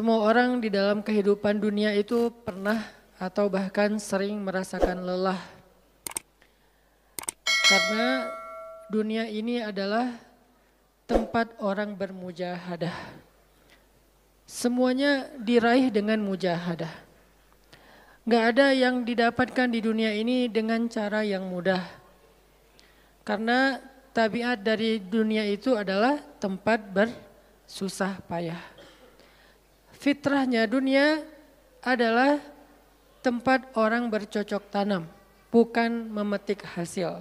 Semua orang di dalam kehidupan dunia itu pernah atau bahkan sering merasakan lelah. Karena dunia ini adalah tempat orang bermujahadah. Semuanya diraih dengan mujahadah. Gak ada yang didapatkan di dunia ini dengan cara yang mudah. Karena tabiat dari dunia itu adalah tempat bersusah payah fitrahnya dunia adalah tempat orang bercocok tanam, bukan memetik hasil.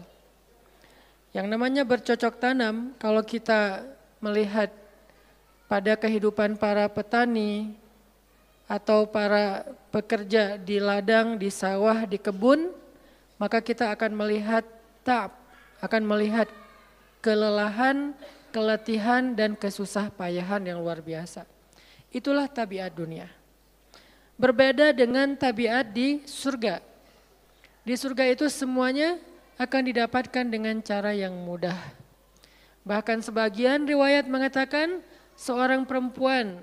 Yang namanya bercocok tanam, kalau kita melihat pada kehidupan para petani atau para pekerja di ladang, di sawah, di kebun, maka kita akan melihat tap, akan melihat kelelahan, keletihan, dan kesusah payahan yang luar biasa. Itulah tabiat dunia. Berbeda dengan tabiat di surga. Di surga itu semuanya akan didapatkan dengan cara yang mudah. Bahkan sebagian riwayat mengatakan seorang perempuan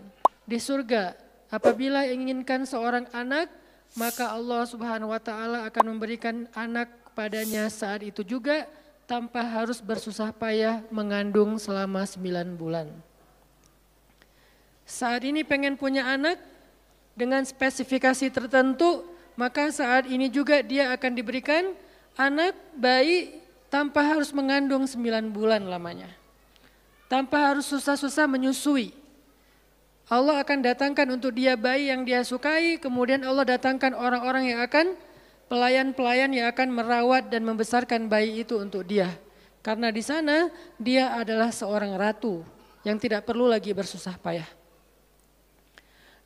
di surga apabila inginkan seorang anak maka Allah Subhanahu wa taala akan memberikan anak kepadanya saat itu juga tanpa harus bersusah payah mengandung selama sembilan bulan saat ini pengen punya anak dengan spesifikasi tertentu, maka saat ini juga dia akan diberikan anak bayi tanpa harus mengandung 9 bulan lamanya. Tanpa harus susah-susah menyusui. Allah akan datangkan untuk dia bayi yang dia sukai, kemudian Allah datangkan orang-orang yang akan pelayan-pelayan yang akan merawat dan membesarkan bayi itu untuk dia. Karena di sana dia adalah seorang ratu yang tidak perlu lagi bersusah payah.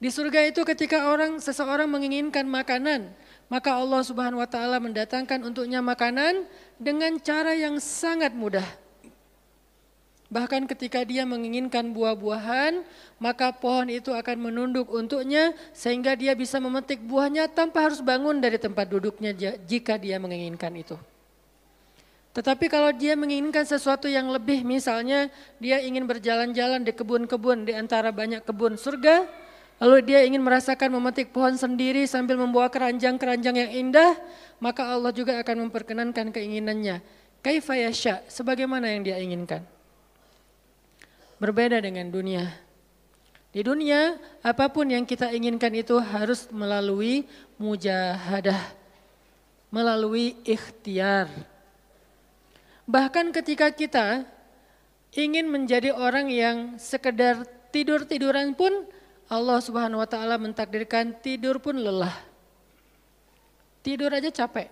Di surga itu ketika orang seseorang menginginkan makanan, maka Allah Subhanahu wa taala mendatangkan untuknya makanan dengan cara yang sangat mudah. Bahkan ketika dia menginginkan buah-buahan, maka pohon itu akan menunduk untuknya sehingga dia bisa memetik buahnya tanpa harus bangun dari tempat duduknya jika dia menginginkan itu. Tetapi kalau dia menginginkan sesuatu yang lebih, misalnya dia ingin berjalan-jalan di kebun-kebun di antara banyak kebun surga, Lalu dia ingin merasakan memetik pohon sendiri sambil membawa keranjang-keranjang yang indah, maka Allah juga akan memperkenankan keinginannya. Kaifa sebagaimana yang dia inginkan. Berbeda dengan dunia. Di dunia, apapun yang kita inginkan itu harus melalui mujahadah, melalui ikhtiar. Bahkan ketika kita ingin menjadi orang yang sekedar tidur-tiduran pun, Allah Subhanahu wa taala mentakdirkan tidur pun lelah. Tidur aja capek.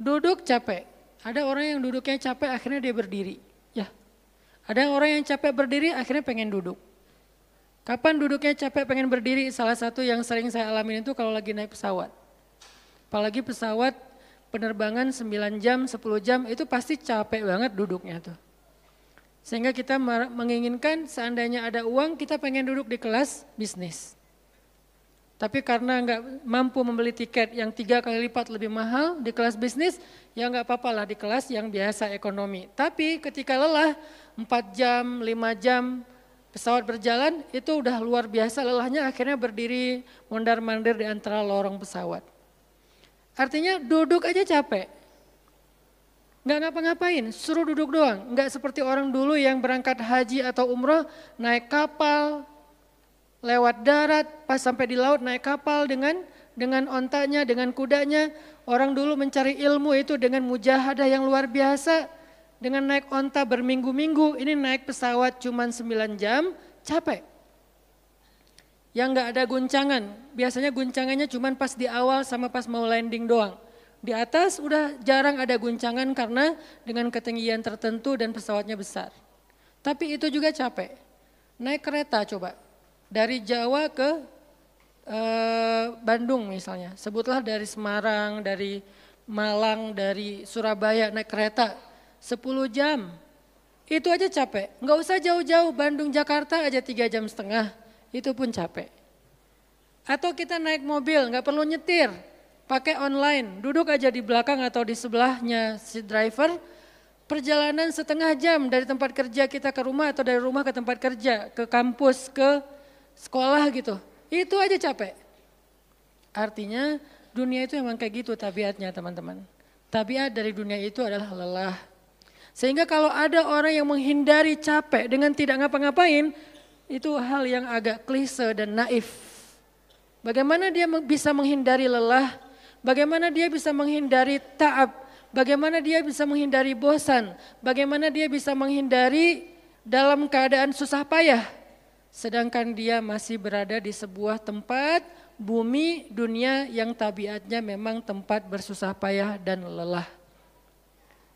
Duduk capek. Ada orang yang duduknya capek akhirnya dia berdiri. Ya. Ada orang yang capek berdiri akhirnya pengen duduk. Kapan duduknya capek pengen berdiri? Salah satu yang sering saya alami itu kalau lagi naik pesawat. Apalagi pesawat penerbangan 9 jam, 10 jam itu pasti capek banget duduknya tuh. Sehingga kita menginginkan seandainya ada uang kita pengen duduk di kelas bisnis. Tapi karena nggak mampu membeli tiket yang tiga kali lipat lebih mahal di kelas bisnis, ya nggak apa-apa lah di kelas yang biasa ekonomi. Tapi ketika lelah, empat jam, lima jam, pesawat berjalan, itu udah luar biasa lelahnya akhirnya berdiri mondar-mandir di antara lorong pesawat. Artinya duduk aja capek, Nggak ngapa-ngapain, suruh duduk doang. Nggak seperti orang dulu yang berangkat haji atau umroh, naik kapal, lewat darat, pas sampai di laut naik kapal dengan dengan ontanya, dengan kudanya. Orang dulu mencari ilmu itu dengan mujahadah yang luar biasa. Dengan naik onta berminggu-minggu, ini naik pesawat cuma 9 jam, capek. Yang nggak ada guncangan, biasanya guncangannya cuma pas di awal sama pas mau landing doang di atas udah jarang ada guncangan karena dengan ketinggian tertentu dan pesawatnya besar. Tapi itu juga capek. Naik kereta coba. Dari Jawa ke eh, Bandung misalnya. Sebutlah dari Semarang, dari Malang, dari Surabaya naik kereta 10 jam. Itu aja capek. Nggak usah jauh-jauh Bandung Jakarta aja tiga jam setengah. Itu pun capek. Atau kita naik mobil, nggak perlu nyetir, pakai online, duduk aja di belakang atau di sebelahnya si driver, perjalanan setengah jam dari tempat kerja kita ke rumah atau dari rumah ke tempat kerja, ke kampus, ke sekolah gitu. Itu aja capek. Artinya dunia itu memang kayak gitu tabiatnya teman-teman. Tabiat dari dunia itu adalah lelah. Sehingga kalau ada orang yang menghindari capek dengan tidak ngapa-ngapain, itu hal yang agak klise dan naif. Bagaimana dia bisa menghindari lelah Bagaimana dia bisa menghindari taab, bagaimana dia bisa menghindari bosan, bagaimana dia bisa menghindari dalam keadaan susah payah. Sedangkan dia masih berada di sebuah tempat bumi dunia yang tabiatnya memang tempat bersusah payah dan lelah.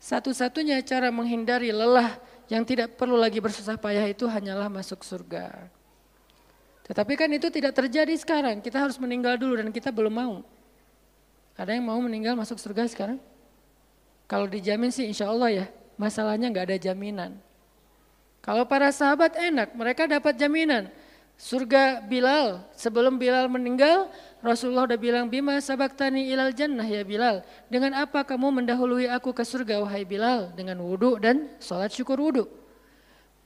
Satu-satunya cara menghindari lelah yang tidak perlu lagi bersusah payah itu hanyalah masuk surga. Tetapi kan itu tidak terjadi sekarang, kita harus meninggal dulu dan kita belum mau. Ada yang mau meninggal masuk surga sekarang? Kalau dijamin sih insya Allah ya, masalahnya nggak ada jaminan. Kalau para sahabat enak, mereka dapat jaminan. Surga Bilal, sebelum Bilal meninggal, Rasulullah udah bilang, Bima tani ilal jannah ya Bilal. Dengan apa kamu mendahului aku ke surga wahai Bilal? Dengan wudhu dan sholat syukur wudhu.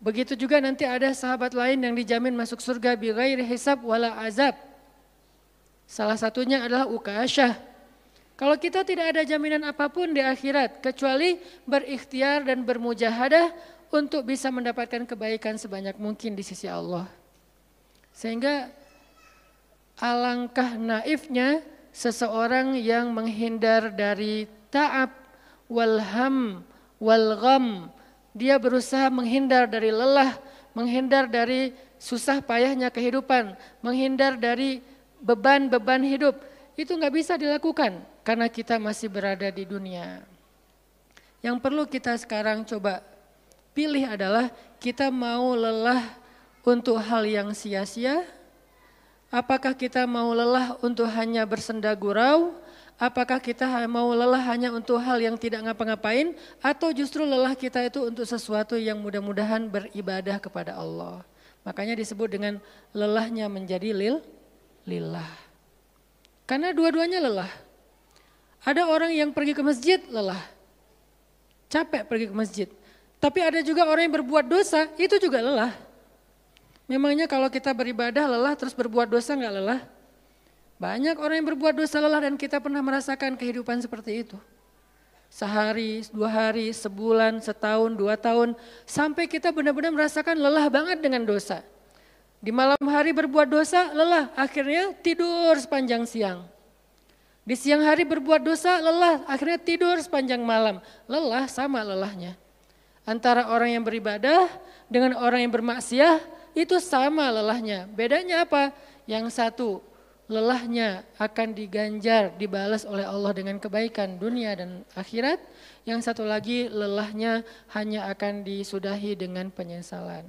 Begitu juga nanti ada sahabat lain yang dijamin masuk surga bighairi hisab wala azab. Salah satunya adalah Ukasyah kalau kita tidak ada jaminan apapun di akhirat kecuali berikhtiar dan bermujahadah untuk bisa mendapatkan kebaikan sebanyak mungkin di sisi Allah. Sehingga alangkah naifnya seseorang yang menghindar dari ta'ab walham walgham. Dia berusaha menghindar dari lelah, menghindar dari susah payahnya kehidupan, menghindar dari beban-beban hidup. Itu nggak bisa dilakukan karena kita masih berada di dunia. Yang perlu kita sekarang coba pilih adalah kita mau lelah untuk hal yang sia-sia, apakah kita mau lelah untuk hanya bersenda gurau, apakah kita mau lelah hanya untuk hal yang tidak ngapa-ngapain, atau justru lelah kita itu untuk sesuatu yang mudah-mudahan beribadah kepada Allah. Makanya disebut dengan lelahnya menjadi lil, lillah. Karena dua-duanya lelah, ada orang yang pergi ke masjid lelah, capek pergi ke masjid. Tapi ada juga orang yang berbuat dosa, itu juga lelah. Memangnya kalau kita beribadah lelah terus berbuat dosa nggak lelah? Banyak orang yang berbuat dosa lelah dan kita pernah merasakan kehidupan seperti itu. Sehari, dua hari, sebulan, setahun, dua tahun, sampai kita benar-benar merasakan lelah banget dengan dosa. Di malam hari berbuat dosa, lelah, akhirnya tidur sepanjang siang. Di siang hari berbuat dosa, lelah, akhirnya tidur sepanjang malam. Lelah sama lelahnya. Antara orang yang beribadah dengan orang yang bermaksiat itu sama lelahnya. Bedanya apa? Yang satu, lelahnya akan diganjar, dibalas oleh Allah dengan kebaikan dunia dan akhirat. Yang satu lagi lelahnya hanya akan disudahi dengan penyesalan.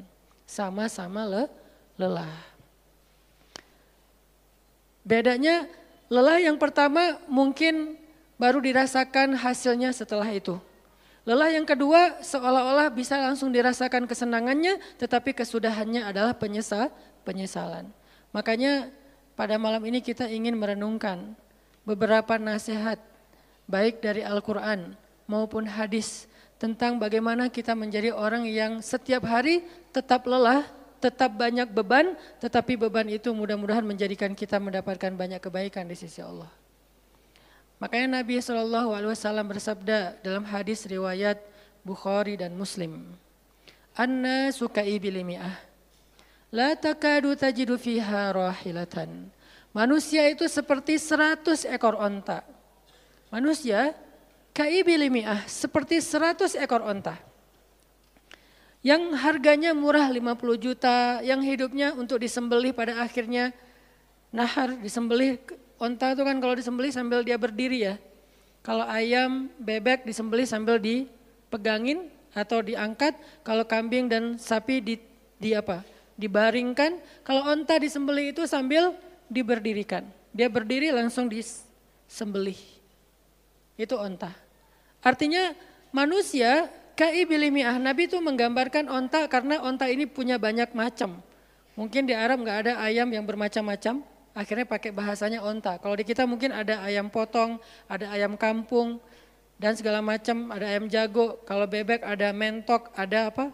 Sama-sama le, lelah. Bedanya Lelah yang pertama mungkin baru dirasakan hasilnya setelah itu. Lelah yang kedua seolah-olah bisa langsung dirasakan kesenangannya tetapi kesudahannya adalah penyesal, penyesalan. Makanya pada malam ini kita ingin merenungkan beberapa nasihat baik dari Al-Qur'an maupun hadis tentang bagaimana kita menjadi orang yang setiap hari tetap lelah tetap banyak beban, tetapi beban itu mudah-mudahan menjadikan kita mendapatkan banyak kebaikan di sisi Allah. Makanya Nabi Shallallahu Alaihi Wasallam bersabda dalam hadis riwayat Bukhari dan Muslim, Anna suka ibilimiah, la takadu tajidu fiha rahilatan. Manusia itu seperti seratus ekor onta. Manusia kaibilimiah seperti seratus ekor onta yang harganya murah 50 juta, yang hidupnya untuk disembelih pada akhirnya nahar disembelih onta itu kan kalau disembelih sambil dia berdiri ya. Kalau ayam, bebek disembelih sambil dipegangin atau diangkat, kalau kambing dan sapi di, di apa? dibaringkan, kalau onta disembelih itu sambil diberdirikan. Dia berdiri langsung disembelih. Itu onta. Artinya manusia Ka'ibilimiah, Nabi itu menggambarkan onta karena onta ini punya banyak macam. Mungkin di Arab nggak ada ayam yang bermacam-macam, akhirnya pakai bahasanya onta. Kalau di kita mungkin ada ayam potong, ada ayam kampung, dan segala macam, ada ayam jago, kalau bebek ada mentok, ada apa?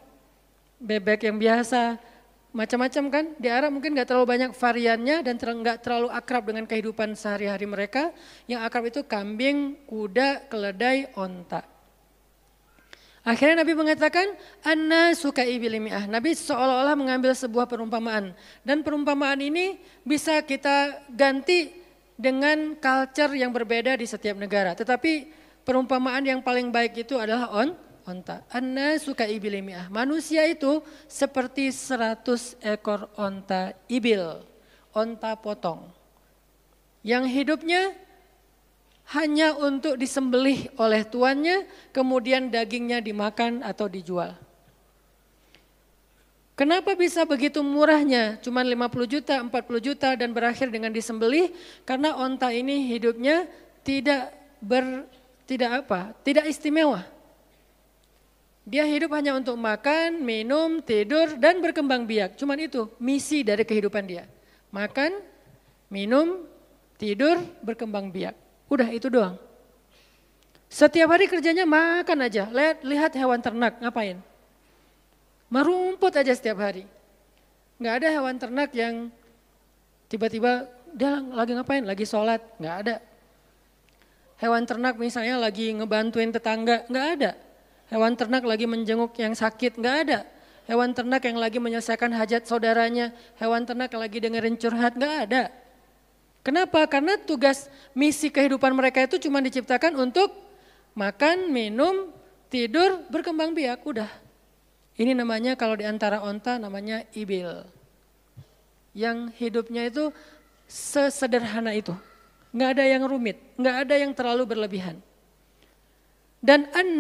Bebek yang biasa, macam-macam kan. Di Arab mungkin nggak terlalu banyak variannya dan nggak terlalu akrab dengan kehidupan sehari-hari mereka. Yang akrab itu kambing, kuda, keledai, onta. Akhirnya Nabi mengatakan, Anna suka ibilimiah. Nabi seolah-olah mengambil sebuah perumpamaan. Dan perumpamaan ini bisa kita ganti dengan culture yang berbeda di setiap negara. Tetapi perumpamaan yang paling baik itu adalah on onta. Anna suka ibilimiah. Manusia itu seperti 100 ekor onta ibil. Onta potong. Yang hidupnya hanya untuk disembelih oleh tuannya, kemudian dagingnya dimakan atau dijual. Kenapa bisa begitu murahnya? Cuma 50 juta, 40 juta dan berakhir dengan disembelih karena onta ini hidupnya tidak ber tidak apa? Tidak istimewa. Dia hidup hanya untuk makan, minum, tidur dan berkembang biak. Cuman itu misi dari kehidupan dia. Makan, minum, tidur, berkembang biak. Udah itu doang. Setiap hari kerjanya makan aja, lihat, lihat hewan ternak, ngapain? Merumput aja setiap hari. Nggak ada hewan ternak yang tiba-tiba dia lagi ngapain? Lagi sholat, nggak ada. Hewan ternak misalnya lagi ngebantuin tetangga, nggak ada. Hewan ternak lagi menjenguk yang sakit, nggak ada. Hewan ternak yang lagi menyelesaikan hajat saudaranya, hewan ternak yang lagi dengerin curhat, nggak ada. Kenapa? Karena tugas misi kehidupan mereka itu cuma diciptakan untuk makan, minum, tidur, berkembang biak, udah. Ini namanya kalau diantara onta namanya ibil. Yang hidupnya itu sesederhana itu. Nggak ada yang rumit, nggak ada yang terlalu berlebihan. Dan an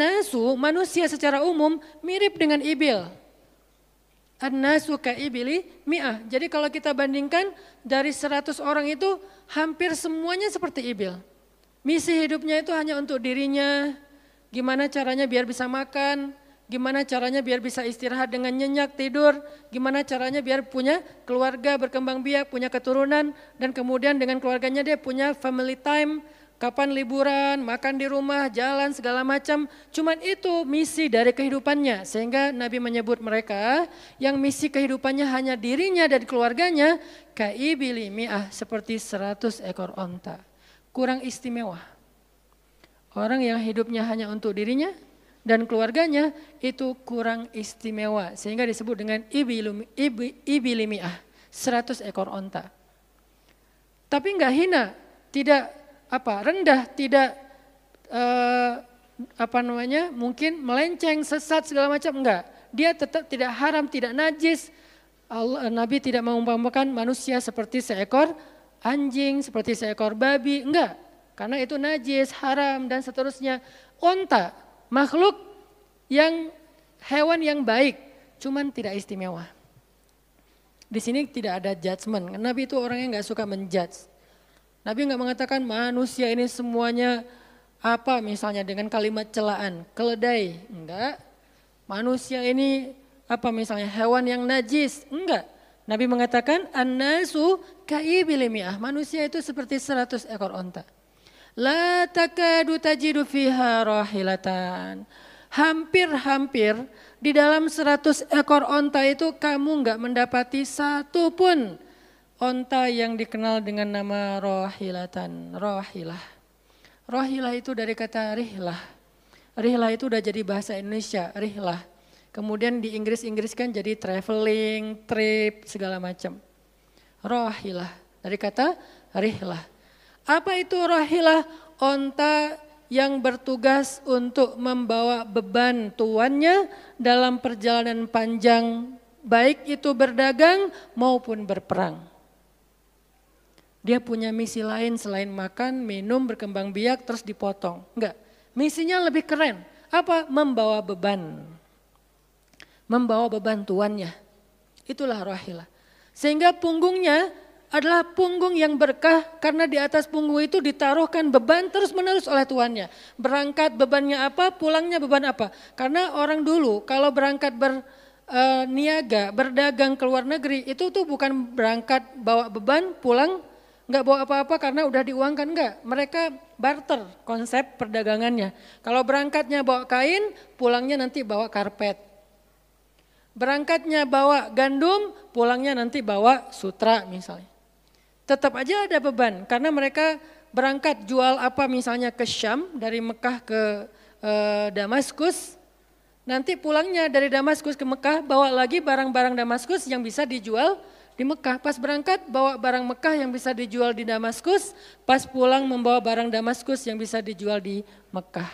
manusia secara umum mirip dengan ibil an ka ibili mi'ah. Jadi kalau kita bandingkan dari 100 orang itu hampir semuanya seperti ibil. Misi hidupnya itu hanya untuk dirinya, gimana caranya biar bisa makan, gimana caranya biar bisa istirahat dengan nyenyak tidur, gimana caranya biar punya keluarga berkembang biak, punya keturunan, dan kemudian dengan keluarganya dia punya family time, kapan liburan, makan di rumah, jalan segala macam. Cuman itu misi dari kehidupannya. Sehingga Nabi menyebut mereka yang misi kehidupannya hanya dirinya dan keluarganya kaibili mi'ah seperti 100 ekor onta. Kurang istimewa. Orang yang hidupnya hanya untuk dirinya dan keluarganya itu kurang istimewa sehingga disebut dengan ibilumi, ibi, ibilimiah 100 ekor onta. Tapi enggak hina, tidak apa rendah, tidak eh, apa namanya mungkin melenceng, sesat segala macam enggak. Dia tetap tidak haram, tidak najis. Allah, Nabi tidak mengumpamakan manusia seperti seekor anjing, seperti seekor babi, enggak. Karena itu najis, haram dan seterusnya. Onta, makhluk yang hewan yang baik, cuman tidak istimewa. Di sini tidak ada judgement. Nabi itu orang yang nggak suka menjudge. Nabi nggak mengatakan manusia ini semuanya apa misalnya dengan kalimat celaan, keledai, enggak. Manusia ini apa misalnya hewan yang najis, enggak. Nabi mengatakan annasu kaibilimiyah, manusia itu seperti seratus ekor onta. La takadu tajidu fiha rahilatan. Hampir-hampir di dalam seratus ekor onta itu kamu enggak mendapati satu pun Onta yang dikenal dengan nama rohilatan, rohilah. Rohilah itu dari kata rihlah. Rihlah itu udah jadi bahasa Indonesia, rihlah. Kemudian di Inggris-Inggris kan jadi traveling, trip, segala macam. Rohilah, dari kata rihlah. Apa itu rohilah? Onta yang bertugas untuk membawa beban tuannya dalam perjalanan panjang, baik itu berdagang maupun berperang dia punya misi lain selain makan, minum, berkembang biak, terus dipotong. Enggak, misinya lebih keren. Apa? Membawa beban. Membawa beban tuannya. Itulah rahilah Sehingga punggungnya adalah punggung yang berkah karena di atas punggung itu ditaruhkan beban terus menerus oleh tuannya. Berangkat bebannya apa, pulangnya beban apa. Karena orang dulu kalau berangkat ber, eh, niaga, berdagang ke luar negeri itu tuh bukan berangkat bawa beban, pulang nggak bawa apa-apa karena udah diuangkan nggak. Mereka barter konsep perdagangannya. Kalau berangkatnya bawa kain, pulangnya nanti bawa karpet. Berangkatnya bawa gandum, pulangnya nanti bawa sutra misalnya. Tetap aja ada beban karena mereka berangkat jual apa misalnya ke Syam dari Mekah ke e, Damaskus. Nanti pulangnya dari Damaskus ke Mekah bawa lagi barang-barang Damaskus yang bisa dijual di Mekah. Pas berangkat bawa barang Mekah yang bisa dijual di Damaskus, pas pulang membawa barang Damaskus yang bisa dijual di Mekah.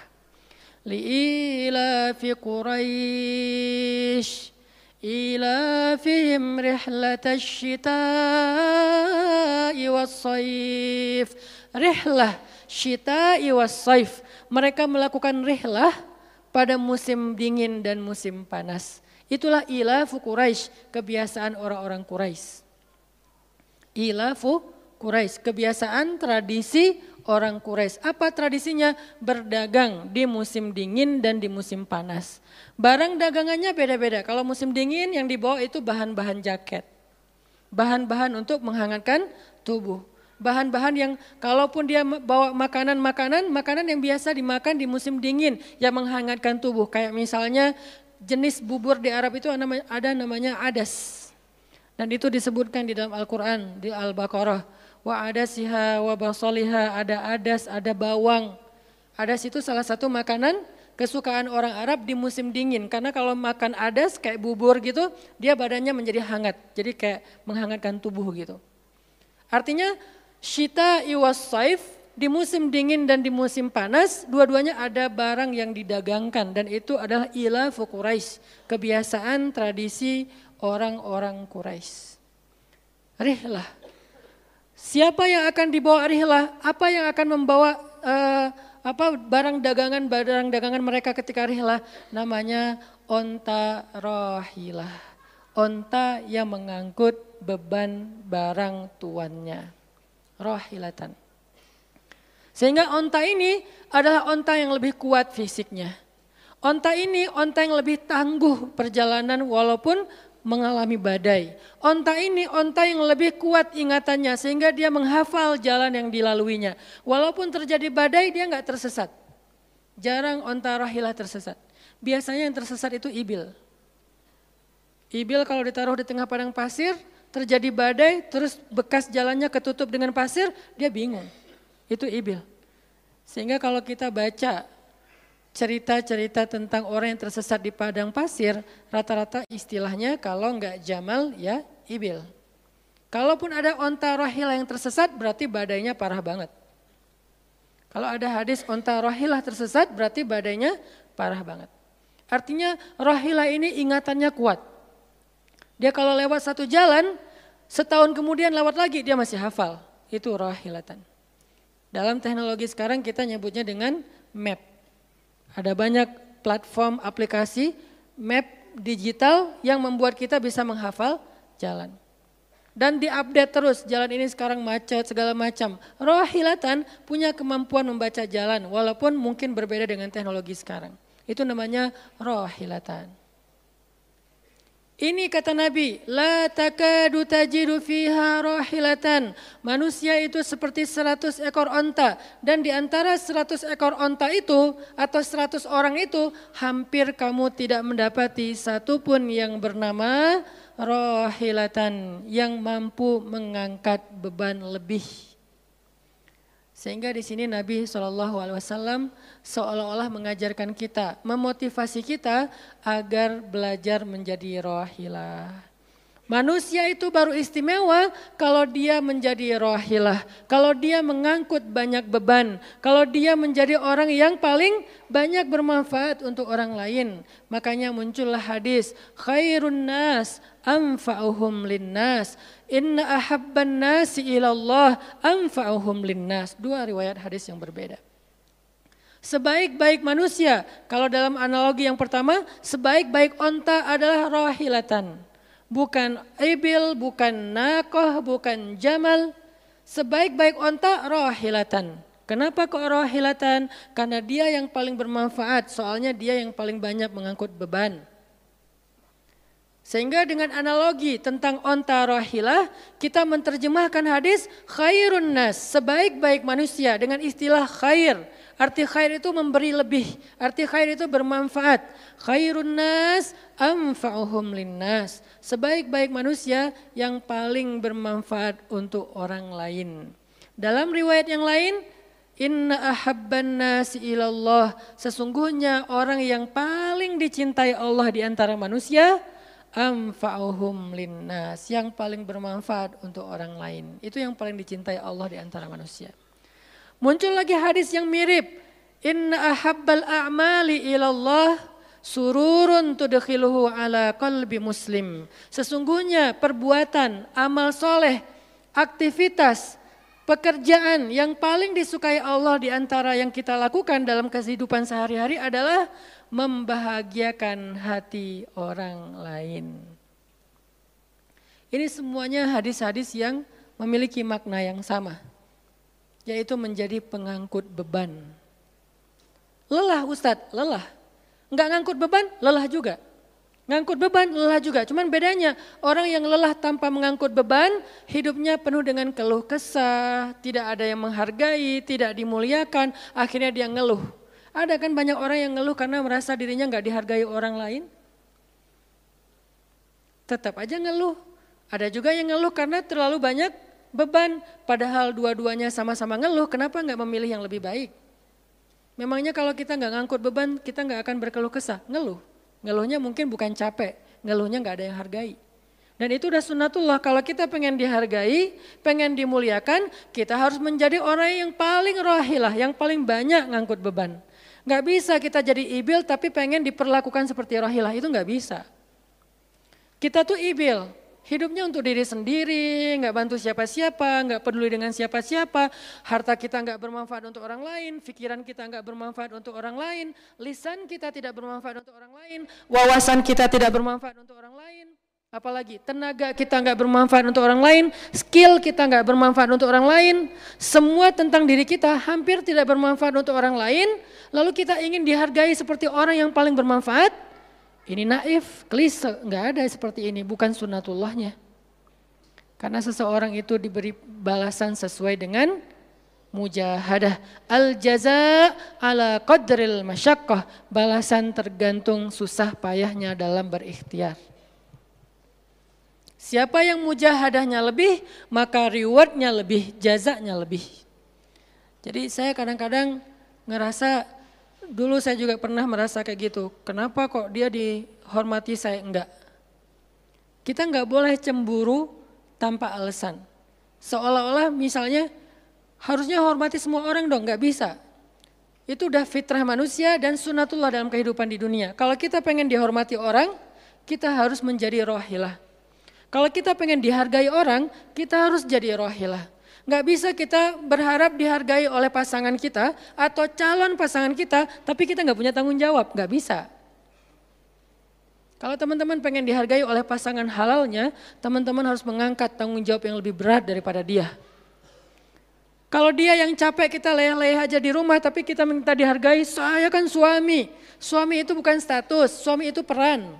Li'ila fi Quraisy إيلافهم رحلة الشتاء والصيف رحلة شتاء والصيف mereka melakukan rihlah pada musim dingin dan musim panas Itulah ilafu Quraisy, kebiasaan orang-orang Quraisy. Ilafu Quraisy, kebiasaan tradisi orang Quraisy. Apa tradisinya? Berdagang di musim dingin dan di musim panas. Barang dagangannya beda-beda. Kalau musim dingin yang dibawa itu bahan-bahan jaket. Bahan-bahan untuk menghangatkan tubuh. Bahan-bahan yang kalaupun dia bawa makanan-makanan, makanan yang biasa dimakan di musim dingin yang menghangatkan tubuh. Kayak misalnya jenis bubur di Arab itu ada namanya adas. Dan itu disebutkan di dalam Al-Quran, di Al-Baqarah. Wa adasiha wa basoliha, ada adas, ada bawang. Adas itu salah satu makanan kesukaan orang Arab di musim dingin. Karena kalau makan adas kayak bubur gitu, dia badannya menjadi hangat. Jadi kayak menghangatkan tubuh gitu. Artinya, shita iwas saif, di musim dingin dan di musim panas, dua-duanya ada barang yang didagangkan dan itu adalah ila Quraisy, kebiasaan tradisi orang-orang Quraisy. Rihlah. Siapa yang akan dibawa rihlah? Apa yang akan membawa uh, apa barang dagangan barang dagangan mereka ketika rihlah? Namanya onta rohilah. Onta yang mengangkut beban barang tuannya. Rohilatan. Sehingga onta ini adalah onta yang lebih kuat fisiknya. Onta ini onta yang lebih tangguh perjalanan walaupun mengalami badai. Onta ini onta yang lebih kuat ingatannya sehingga dia menghafal jalan yang dilaluinya. Walaupun terjadi badai dia nggak tersesat. Jarang onta rahilah tersesat. Biasanya yang tersesat itu ibil. Ibil kalau ditaruh di tengah padang pasir, terjadi badai, terus bekas jalannya ketutup dengan pasir, dia bingung. Itu Ibil. Sehingga kalau kita baca cerita-cerita tentang orang yang tersesat di padang pasir, rata-rata istilahnya kalau enggak Jamal ya Ibil. Kalaupun ada onta rohila yang tersesat berarti badainya parah banget. Kalau ada hadis onta rohila tersesat berarti badainya parah banget. Artinya rohila ini ingatannya kuat. Dia kalau lewat satu jalan, setahun kemudian lewat lagi dia masih hafal. Itu rohilatan. Dalam teknologi sekarang kita nyebutnya dengan map. Ada banyak platform aplikasi map digital yang membuat kita bisa menghafal jalan. Dan diupdate terus, jalan ini sekarang macet segala macam. Rohilatan punya kemampuan membaca jalan walaupun mungkin berbeda dengan teknologi sekarang. Itu namanya rohilatan. Ini kata Nabi, la takadu tajidu fiha rahilatan. Manusia itu seperti 100 ekor onta dan di antara 100 ekor onta itu atau 100 orang itu hampir kamu tidak mendapati satupun yang bernama rahilatan yang mampu mengangkat beban lebih. Sehingga di sini Nabi Shallallahu alaihi wasallam seolah-olah mengajarkan kita, memotivasi kita agar belajar menjadi rohilah. Manusia itu baru istimewa kalau dia menjadi rohilah, kalau dia mengangkut banyak beban, kalau dia menjadi orang yang paling banyak bermanfaat untuk orang lain. Makanya muncullah hadis, khairun nas anfa'uhum linnas, inna ahabban nasi ilallah anfa'uhum linnas. Dua riwayat hadis yang berbeda. Sebaik-baik manusia, kalau dalam analogi yang pertama, sebaik-baik onta adalah rohilatan. Bukan ibil, bukan nakoh, bukan jamal. Sebaik-baik onta rohilatan. Kenapa kok rohilatan? Karena dia yang paling bermanfaat, soalnya dia yang paling banyak mengangkut beban. Sehingga dengan analogi tentang onta rohilah, kita menerjemahkan hadis khairun nas, sebaik-baik manusia dengan istilah khair. Arti khair itu memberi lebih. Arti khair itu bermanfaat. Khairun nas amfa'uhum linnas. Sebaik-baik manusia yang paling bermanfaat untuk orang lain. Dalam riwayat yang lain, Inna ahabban nasi ilallah. Sesungguhnya orang yang paling dicintai Allah di antara manusia, amfa'uhum linnas. Yang paling bermanfaat untuk orang lain. Itu yang paling dicintai Allah di antara manusia. Muncul lagi hadis yang mirip. Inna ahabbal a'mali ilallah sururun tudkhiluhu ala qalbi muslim. Sesungguhnya perbuatan, amal soleh, aktivitas, pekerjaan yang paling disukai Allah di antara yang kita lakukan dalam kehidupan sehari-hari adalah membahagiakan hati orang lain. Ini semuanya hadis-hadis yang memiliki makna yang sama yaitu menjadi pengangkut beban. Lelah Ustadz, lelah. Enggak ngangkut beban, lelah juga. Ngangkut beban, lelah juga. Cuman bedanya orang yang lelah tanpa mengangkut beban, hidupnya penuh dengan keluh kesah, tidak ada yang menghargai, tidak dimuliakan, akhirnya dia ngeluh. Ada kan banyak orang yang ngeluh karena merasa dirinya enggak dihargai orang lain? Tetap aja ngeluh. Ada juga yang ngeluh karena terlalu banyak beban, padahal dua-duanya sama-sama ngeluh, kenapa nggak memilih yang lebih baik? Memangnya kalau kita nggak ngangkut beban, kita nggak akan berkeluh kesah, ngeluh. Ngeluhnya mungkin bukan capek, ngeluhnya nggak ada yang hargai. Dan itu sudah sunatullah, kalau kita pengen dihargai, pengen dimuliakan, kita harus menjadi orang yang paling rohilah, yang paling banyak ngangkut beban. Nggak bisa kita jadi ibil tapi pengen diperlakukan seperti rohilah, itu nggak bisa. Kita tuh ibil, Hidupnya untuk diri sendiri, nggak bantu siapa-siapa, nggak peduli dengan siapa-siapa, harta kita nggak bermanfaat untuk orang lain, pikiran kita nggak bermanfaat untuk orang lain, lisan kita tidak bermanfaat untuk orang lain, wawasan kita tidak bermanfaat untuk orang lain, apalagi tenaga kita nggak bermanfaat untuk orang lain, skill kita nggak bermanfaat untuk orang lain, semua tentang diri kita hampir tidak bermanfaat untuk orang lain, lalu kita ingin dihargai seperti orang yang paling bermanfaat, ini naif, klise, nggak ada seperti ini, bukan sunatullahnya. Karena seseorang itu diberi balasan sesuai dengan mujahadah. Al jaza ala qadril masyakoh, Balasan tergantung susah payahnya dalam berikhtiar. Siapa yang mujahadahnya lebih, maka rewardnya lebih, jazanya lebih. Jadi saya kadang-kadang ngerasa Dulu saya juga pernah merasa kayak gitu. Kenapa kok dia dihormati saya enggak? Kita enggak boleh cemburu tanpa alasan. Seolah-olah misalnya harusnya hormati semua orang dong, enggak bisa. Itu udah fitrah manusia dan sunatullah dalam kehidupan di dunia. Kalau kita pengen dihormati orang, kita harus menjadi rohilah. Kalau kita pengen dihargai orang, kita harus jadi rohilah. Gak bisa kita berharap dihargai oleh pasangan kita atau calon pasangan kita, tapi kita gak punya tanggung jawab, Gak bisa. Kalau teman-teman pengen dihargai oleh pasangan halalnya, teman-teman harus mengangkat tanggung jawab yang lebih berat daripada dia. Kalau dia yang capek kita leleh-leleh aja di rumah tapi kita minta dihargai, saya kan suami. Suami itu bukan status, suami itu peran.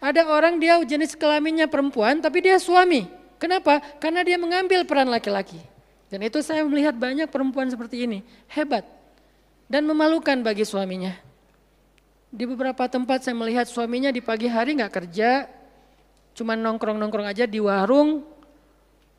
Ada orang dia jenis kelaminnya perempuan tapi dia suami. Kenapa? Karena dia mengambil peran laki-laki. Dan itu saya melihat banyak perempuan seperti ini, hebat dan memalukan bagi suaminya. Di beberapa tempat saya melihat suaminya di pagi hari nggak kerja, cuma nongkrong-nongkrong aja di warung,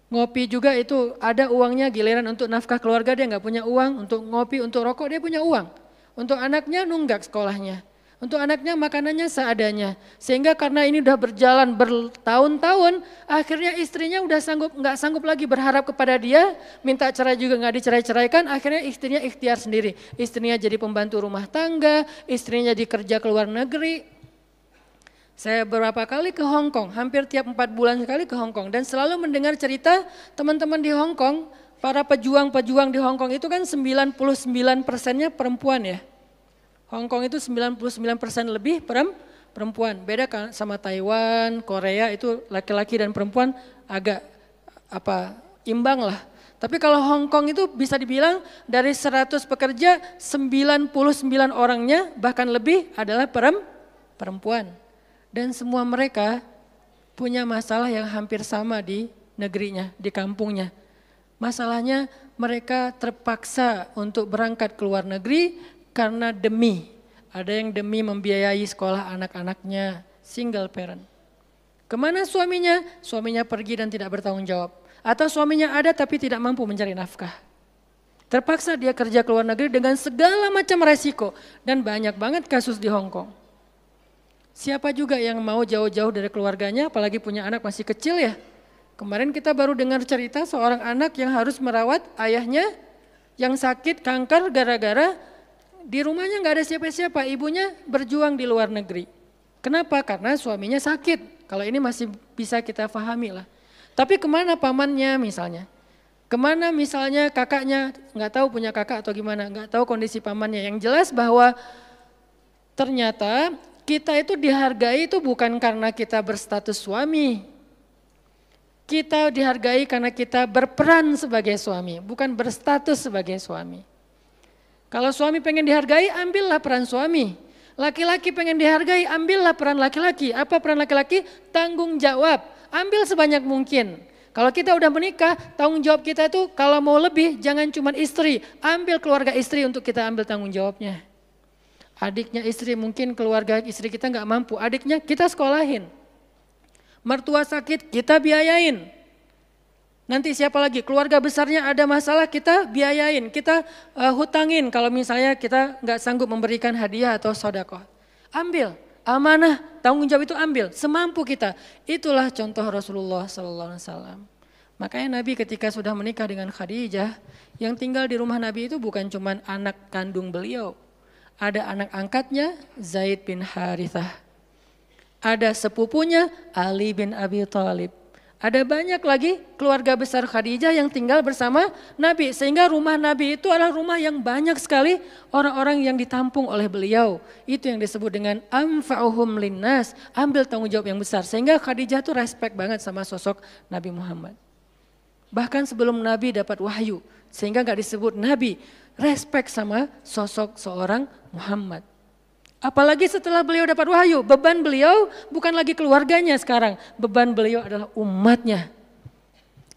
ngopi juga itu ada uangnya giliran untuk nafkah keluarga dia nggak punya uang, untuk ngopi, untuk rokok dia punya uang. Untuk anaknya nunggak sekolahnya. Untuk anaknya makanannya seadanya. Sehingga karena ini sudah berjalan bertahun-tahun, akhirnya istrinya sudah sanggup nggak sanggup lagi berharap kepada dia, minta cerai juga nggak dicerai-ceraikan, akhirnya istrinya ikhtiar sendiri. Istrinya jadi pembantu rumah tangga, istrinya jadi kerja ke luar negeri. Saya berapa kali ke Hong Kong, hampir tiap empat bulan sekali ke Hong Kong dan selalu mendengar cerita teman-teman di Hong Kong, para pejuang-pejuang di Hong Kong itu kan 99 persennya perempuan ya Hong Kong itu 99% lebih perempuan. Beda kan sama Taiwan, Korea itu laki-laki dan perempuan agak apa imbang lah. Tapi kalau Hong Kong itu bisa dibilang dari 100 pekerja 99 orangnya bahkan lebih adalah perempuan. Dan semua mereka punya masalah yang hampir sama di negerinya, di kampungnya. Masalahnya mereka terpaksa untuk berangkat ke luar negeri karena demi. Ada yang demi membiayai sekolah anak-anaknya single parent. Kemana suaminya? Suaminya pergi dan tidak bertanggung jawab. Atau suaminya ada tapi tidak mampu mencari nafkah. Terpaksa dia kerja ke luar negeri dengan segala macam resiko. Dan banyak banget kasus di Hong Kong. Siapa juga yang mau jauh-jauh dari keluarganya apalagi punya anak masih kecil ya. Kemarin kita baru dengar cerita seorang anak yang harus merawat ayahnya yang sakit kanker gara-gara di rumahnya nggak ada siapa-siapa, ibunya berjuang di luar negeri. Kenapa? Karena suaminya sakit. Kalau ini masih bisa kita pahami lah. Tapi kemana pamannya misalnya? Kemana misalnya kakaknya, nggak tahu punya kakak atau gimana, nggak tahu kondisi pamannya. Yang jelas bahwa ternyata kita itu dihargai itu bukan karena kita berstatus suami. Kita dihargai karena kita berperan sebagai suami, bukan berstatus sebagai suami. Kalau suami pengen dihargai, ambillah peran suami. Laki-laki pengen dihargai, ambillah peran laki-laki. Apa peran laki-laki? Tanggung jawab. Ambil sebanyak mungkin. Kalau kita udah menikah, tanggung jawab kita itu kalau mau lebih jangan cuma istri, ambil keluarga istri untuk kita ambil tanggung jawabnya. Adiknya istri mungkin keluarga istri kita nggak mampu, adiknya kita sekolahin. Mertua sakit kita biayain. Nanti siapa lagi? Keluarga besarnya ada masalah kita biayain, kita uh, hutangin kalau misalnya kita nggak sanggup memberikan hadiah atau sodako, Ambil, amanah, tanggung jawab itu ambil, semampu kita. Itulah contoh Rasulullah Sallallahu Alaihi Wasallam. Makanya Nabi ketika sudah menikah dengan Khadijah, yang tinggal di rumah Nabi itu bukan cuma anak kandung beliau. Ada anak angkatnya Zaid bin Harithah. Ada sepupunya Ali bin Abi Thalib ada banyak lagi keluarga besar Khadijah yang tinggal bersama Nabi. Sehingga rumah Nabi itu adalah rumah yang banyak sekali orang-orang yang ditampung oleh beliau. Itu yang disebut dengan amfa'uhum linnas, ambil tanggung jawab yang besar. Sehingga Khadijah itu respect banget sama sosok Nabi Muhammad. Bahkan sebelum Nabi dapat wahyu, sehingga nggak disebut Nabi, respect sama sosok seorang Muhammad. Apalagi setelah beliau dapat wahyu, beban beliau bukan lagi keluarganya sekarang, beban beliau adalah umatnya.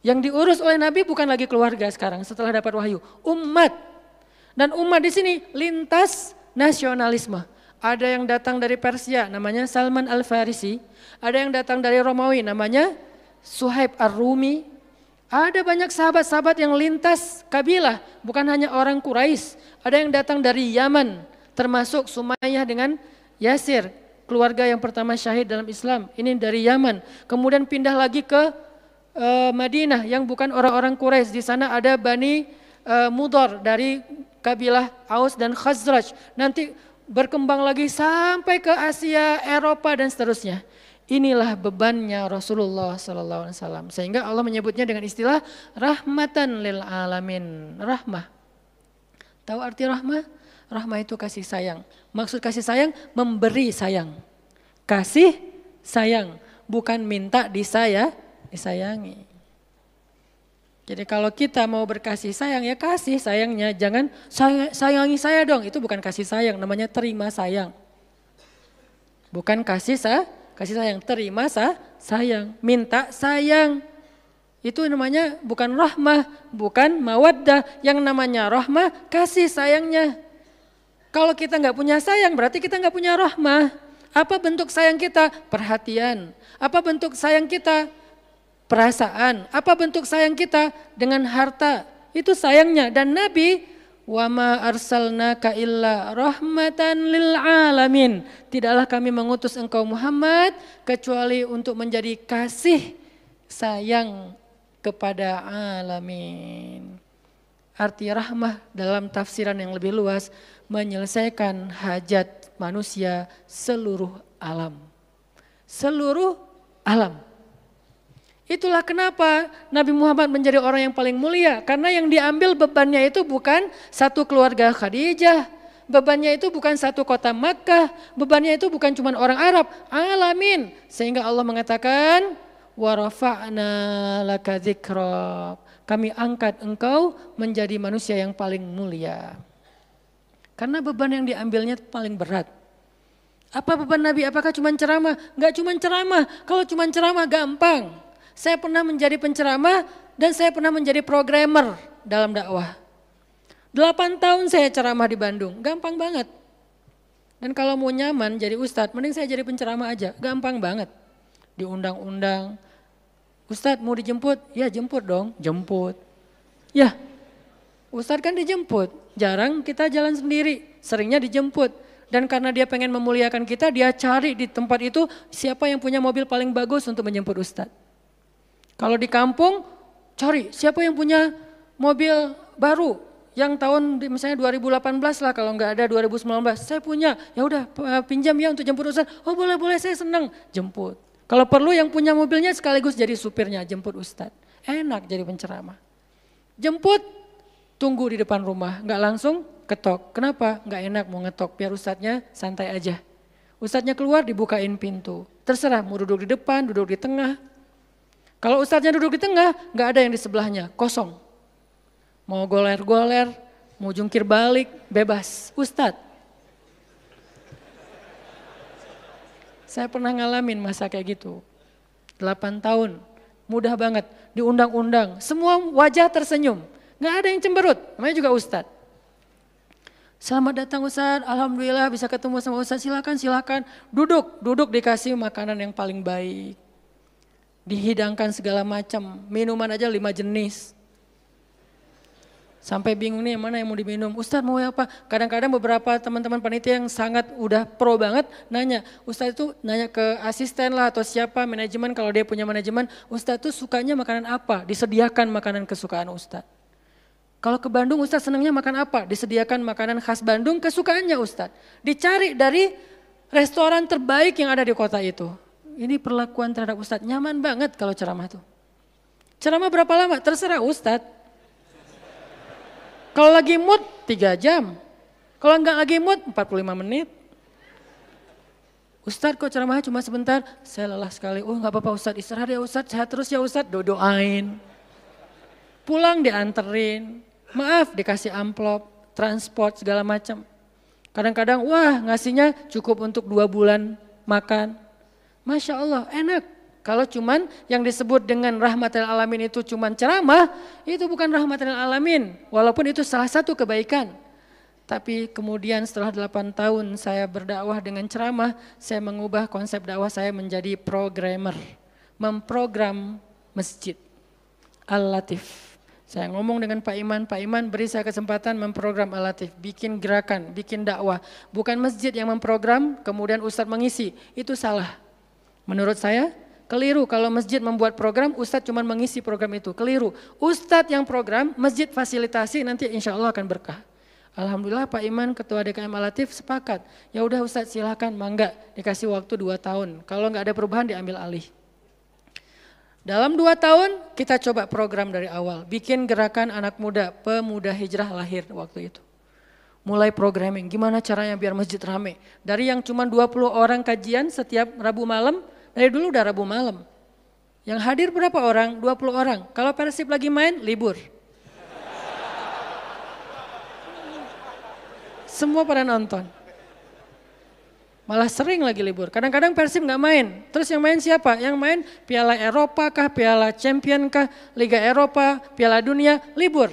Yang diurus oleh Nabi bukan lagi keluarga sekarang setelah dapat wahyu, umat. Dan umat di sini lintas nasionalisme. Ada yang datang dari Persia namanya Salman Al-Farisi, ada yang datang dari Romawi namanya Suhaib Ar-Rumi. Ada banyak sahabat-sahabat yang lintas kabilah, bukan hanya orang Quraisy. Ada yang datang dari Yaman, termasuk Sumayyah dengan Yasir, keluarga yang pertama syahid dalam Islam. Ini dari Yaman. Kemudian pindah lagi ke e, Madinah yang bukan orang-orang Quraisy. Di sana ada Bani e, eh, Mudor dari kabilah Aus dan Khazraj. Nanti berkembang lagi sampai ke Asia, Eropa dan seterusnya. Inilah bebannya Rasulullah Sallallahu Alaihi Wasallam. Sehingga Allah menyebutnya dengan istilah rahmatan lil alamin, rahmah. Tahu arti rahmah? Rahmah itu kasih sayang. Maksud kasih sayang memberi sayang. Kasih sayang, bukan minta disaya, disayangi. Jadi kalau kita mau berkasih sayang ya kasih sayangnya, jangan sayangi saya dong. Itu bukan kasih sayang, namanya terima sayang. Bukan kasih sa, kasih sayang, terima sa, sayang, minta sayang. Itu namanya bukan rahmah, bukan mawaddah. Yang namanya rahmah kasih sayangnya. Kalau kita nggak punya sayang berarti kita nggak punya rahmah. Apa bentuk sayang kita? Perhatian. Apa bentuk sayang kita? Perasaan. Apa bentuk sayang kita? Dengan harta. Itu sayangnya. Dan Nabi Wama arsalna Ka illa rahmatan lil alamin. Tidaklah kami mengutus engkau Muhammad kecuali untuk menjadi kasih sayang kepada alamin. Arti rahmah dalam tafsiran yang lebih luas menyelesaikan hajat manusia seluruh alam. Seluruh alam. Itulah kenapa Nabi Muhammad menjadi orang yang paling mulia. Karena yang diambil bebannya itu bukan satu keluarga Khadijah. Bebannya itu bukan satu kota Makkah. Bebannya itu bukan cuma orang Arab. Alamin. Sehingga Allah mengatakan, warafa'na ذِكْرَبْ Kami angkat engkau menjadi manusia yang paling mulia. Karena beban yang diambilnya paling berat. Apa beban Nabi? Apakah cuma ceramah? Enggak cuma ceramah. Kalau cuma ceramah gampang. Saya pernah menjadi penceramah dan saya pernah menjadi programmer dalam dakwah. Delapan tahun saya ceramah di Bandung, gampang banget. Dan kalau mau nyaman jadi ustadz, mending saya jadi penceramah aja, gampang banget. Diundang-undang, ustadz mau dijemput? Ya jemput dong, jemput. Ya Ustadz kan dijemput, jarang kita jalan sendiri, seringnya dijemput. Dan karena dia pengen memuliakan kita, dia cari di tempat itu siapa yang punya mobil paling bagus untuk menjemput Ustadz. Kalau di kampung, cari siapa yang punya mobil baru yang tahun misalnya 2018 lah kalau nggak ada 2019 saya punya ya udah eh, pinjam ya untuk jemput Ustadz oh boleh boleh saya senang jemput kalau perlu yang punya mobilnya sekaligus jadi supirnya jemput Ustadz enak jadi penceramah jemput tunggu di depan rumah, nggak langsung ketok. Kenapa? Nggak enak mau ngetok, biar ustadznya santai aja. Ustadznya keluar dibukain pintu, terserah mau duduk di depan, duduk di tengah. Kalau ustadznya duduk di tengah, nggak ada yang di sebelahnya, kosong. Mau goler-goler, mau jungkir balik, bebas. Ustadz. Saya pernah ngalamin masa kayak gitu. 8 tahun, mudah banget, diundang-undang, semua wajah tersenyum nggak ada yang cemberut, namanya juga Ustad. Selamat datang Ustad, Alhamdulillah bisa ketemu sama Ustad. silakan silakan duduk, duduk dikasih makanan yang paling baik. Dihidangkan segala macam, minuman aja lima jenis. Sampai bingung nih yang mana yang mau diminum, Ustadz mau apa? Kadang-kadang beberapa teman-teman panitia yang sangat udah pro banget nanya, Ustadz itu nanya ke asisten lah atau siapa manajemen kalau dia punya manajemen, Ustadz tuh sukanya makanan apa? Disediakan makanan kesukaan Ustadz. Kalau ke Bandung Ustadz senangnya makan apa? Disediakan makanan khas Bandung kesukaannya Ustadz. Dicari dari restoran terbaik yang ada di kota itu. Ini perlakuan terhadap Ustadz nyaman banget kalau ceramah tuh. Ceramah berapa lama? Terserah Ustadz. Kalau lagi mood 3 jam. Kalau enggak lagi mood 45 menit. Ustad kok ceramahnya cuma sebentar? Saya lelah sekali. Oh nggak apa-apa Ustad istirahat ya Ustad, sehat terus ya Ustadz. Doain. Pulang dianterin, Maaf dikasih amplop, transport segala macam. Kadang-kadang wah ngasihnya cukup untuk dua bulan makan. Masya Allah enak. Kalau cuman yang disebut dengan rahmatil alamin itu cuman ceramah, itu bukan rahmatil alamin. Walaupun itu salah satu kebaikan. Tapi kemudian setelah 8 tahun saya berdakwah dengan ceramah, saya mengubah konsep dakwah saya menjadi programmer. Memprogram masjid. Al-Latif. Saya ngomong dengan Pak Iman, Pak Iman beri saya kesempatan memprogram Alatif, bikin gerakan, bikin dakwah. Bukan masjid yang memprogram, kemudian Ustadz mengisi. Itu salah. Menurut saya, keliru kalau masjid membuat program, Ustadz cuma mengisi program itu. Keliru. Ustadz yang program, masjid fasilitasi nanti insya Allah akan berkah. Alhamdulillah Pak Iman Ketua DKM Alatif sepakat. Ya udah Ustadz silahkan mangga dikasih waktu dua tahun. Kalau nggak ada perubahan diambil alih. Dalam dua tahun kita coba program dari awal, bikin gerakan anak muda, pemuda hijrah lahir waktu itu. Mulai programming, gimana caranya biar masjid rame. Dari yang cuma 20 orang kajian setiap Rabu malam, dari dulu udah Rabu malam. Yang hadir berapa orang? 20 orang. Kalau Persib lagi main, libur. Semua pada nonton. Malah sering lagi libur. Kadang-kadang Persib nggak main. Terus yang main siapa? Yang main Piala Eropa kah, Piala Champion kah, Liga Eropa, Piala Dunia, libur.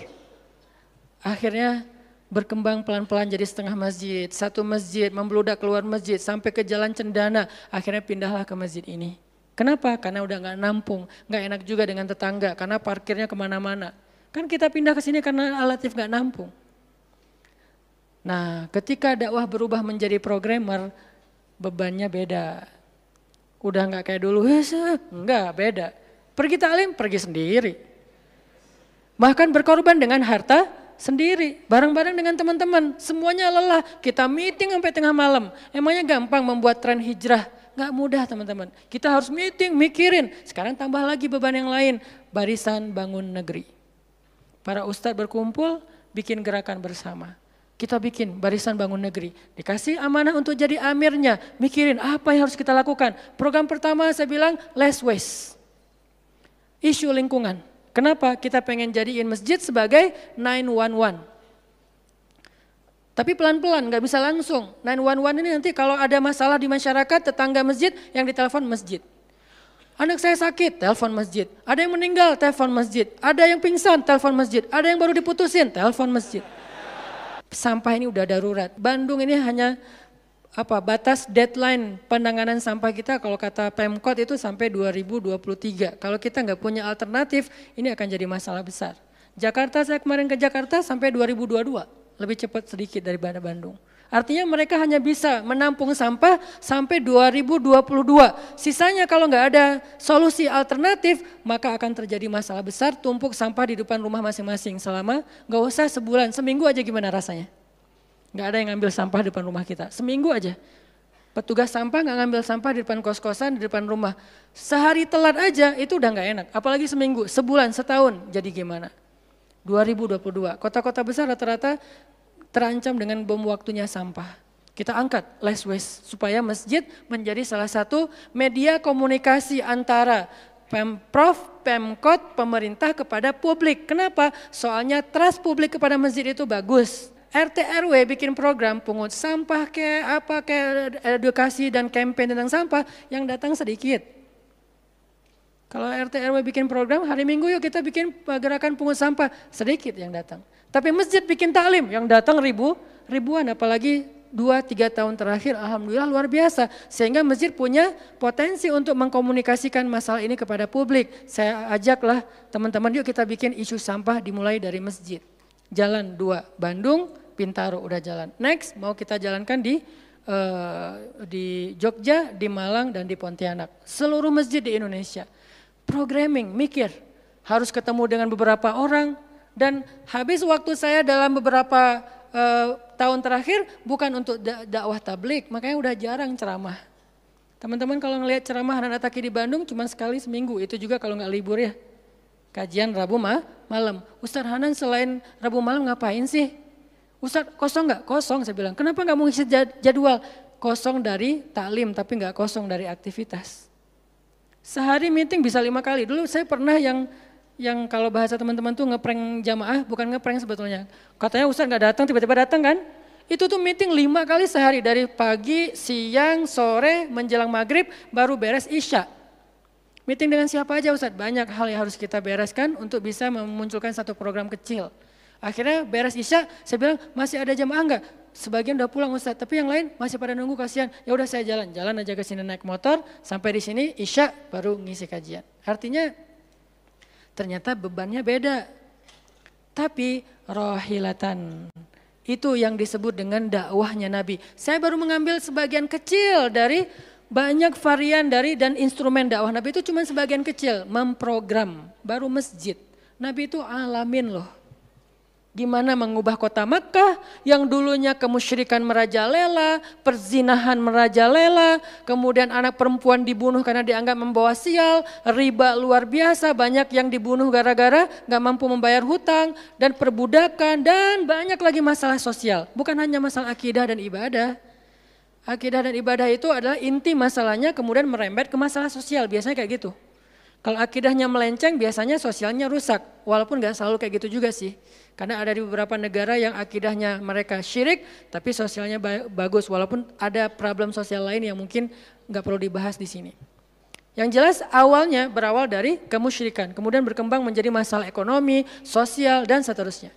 Akhirnya berkembang pelan-pelan jadi setengah masjid, satu masjid, membeludak keluar masjid, sampai ke jalan Cendana, akhirnya pindahlah ke masjid ini. Kenapa? Karena udah nggak nampung, nggak enak juga dengan tetangga, karena parkirnya kemana-mana. Kan kita pindah ke sini karena alatif nggak nampung. Nah, ketika dakwah berubah menjadi programmer, bebannya beda. Udah nggak kayak dulu, enggak beda. Pergi taklim, pergi sendiri. Bahkan berkorban dengan harta sendiri, bareng-bareng dengan teman-teman. Semuanya lelah, kita meeting sampai tengah malam. Emangnya gampang membuat tren hijrah? Nggak mudah teman-teman. Kita harus meeting, mikirin. Sekarang tambah lagi beban yang lain. Barisan bangun negeri. Para ustadz berkumpul, bikin gerakan bersama. Kita bikin barisan bangun negeri, dikasih amanah untuk jadi amirnya, mikirin apa yang harus kita lakukan. Program pertama saya bilang less waste. Isu lingkungan. Kenapa kita pengen jadiin masjid sebagai 911? Tapi pelan-pelan, gak bisa langsung. 911 ini nanti kalau ada masalah di masyarakat, tetangga masjid yang ditelepon masjid. Anak saya sakit, telepon masjid. Ada yang meninggal, telepon masjid. Ada yang pingsan, telepon masjid. Ada yang baru diputusin, telepon masjid sampah ini udah darurat. Bandung ini hanya apa batas deadline penanganan sampah kita kalau kata Pemkot itu sampai 2023. Kalau kita nggak punya alternatif, ini akan jadi masalah besar. Jakarta saya kemarin ke Jakarta sampai 2022, lebih cepat sedikit daripada Bandung. Artinya mereka hanya bisa menampung sampah sampai 2022. Sisanya kalau nggak ada solusi alternatif, maka akan terjadi masalah besar tumpuk sampah di depan rumah masing-masing selama nggak usah sebulan, seminggu aja gimana rasanya. Nggak ada yang ngambil sampah di depan rumah kita, seminggu aja. Petugas sampah nggak ngambil sampah di depan kos-kosan, di depan rumah. Sehari telat aja itu udah nggak enak, apalagi seminggu, sebulan, setahun, jadi gimana? 2022. Kota-kota besar rata-rata terancam dengan bom waktunya sampah. Kita angkat less waste supaya masjid menjadi salah satu media komunikasi antara Pemprov, Pemkot, pemerintah kepada publik. Kenapa? Soalnya trust publik kepada masjid itu bagus. RT RW bikin program pungut sampah ke apa ke edukasi dan kampanye tentang sampah yang datang sedikit kalau RT RW bikin program, hari Minggu yuk kita bikin eh, gerakan pungut sampah, sedikit yang datang. Tapi masjid bikin taklim, yang datang ribu, ribuan apalagi dua tiga tahun terakhir alhamdulillah luar biasa sehingga masjid punya potensi untuk mengkomunikasikan masalah ini kepada publik saya ajaklah teman-teman yuk kita bikin isu sampah dimulai dari masjid jalan dua Bandung Pintaro udah jalan next mau kita jalankan di eh, di Jogja di Malang dan di Pontianak seluruh masjid di Indonesia Programming, mikir. Harus ketemu dengan beberapa orang dan habis waktu saya dalam beberapa uh, tahun terakhir bukan untuk dakwah tablik, makanya udah jarang ceramah. Teman-teman kalau ngelihat ceramah anak Taki di Bandung cuma sekali seminggu, itu juga kalau nggak libur ya. Kajian Rabu ma malam. Ustadz Hanan selain Rabu malam ngapain sih? Ustadz kosong nggak? Kosong saya bilang. Kenapa nggak mau ngisi jadwal? Kosong dari taklim tapi nggak kosong dari aktivitas. Sehari meeting bisa lima kali. Dulu saya pernah yang yang kalau bahasa teman-teman tuh ngeprank jamaah, bukan ngeprank sebetulnya. Katanya Ustaz nggak datang, tiba-tiba datang kan? Itu tuh meeting lima kali sehari, dari pagi, siang, sore, menjelang maghrib, baru beres isya. Meeting dengan siapa aja Ustaz? Banyak hal yang harus kita bereskan untuk bisa memunculkan satu program kecil. Akhirnya beres isya, saya bilang masih ada jamaah nggak? sebagian udah pulang Ustaz, tapi yang lain masih pada nunggu kasihan. Ya udah saya jalan, jalan aja ke sini naik motor, sampai di sini Isya baru ngisi kajian. Artinya ternyata bebannya beda. Tapi rohilatan itu yang disebut dengan dakwahnya Nabi. Saya baru mengambil sebagian kecil dari banyak varian dari dan instrumen dakwah Nabi itu cuma sebagian kecil, memprogram, baru masjid. Nabi itu alamin loh, Gimana mengubah kota Makkah yang dulunya kemusyrikan merajalela, perzinahan merajalela, kemudian anak perempuan dibunuh karena dianggap membawa sial, riba luar biasa, banyak yang dibunuh gara-gara gak mampu membayar hutang, dan perbudakan, dan banyak lagi masalah sosial. Bukan hanya masalah akidah dan ibadah. Akidah dan ibadah itu adalah inti masalahnya kemudian merembet ke masalah sosial, biasanya kayak gitu. Kalau akidahnya melenceng biasanya sosialnya rusak. Walaupun gak selalu kayak gitu juga sih. Karena ada di beberapa negara yang akidahnya mereka syirik tapi sosialnya bagus. Walaupun ada problem sosial lain yang mungkin gak perlu dibahas di sini. Yang jelas awalnya berawal dari kemusyrikan. Kemudian berkembang menjadi masalah ekonomi, sosial dan seterusnya.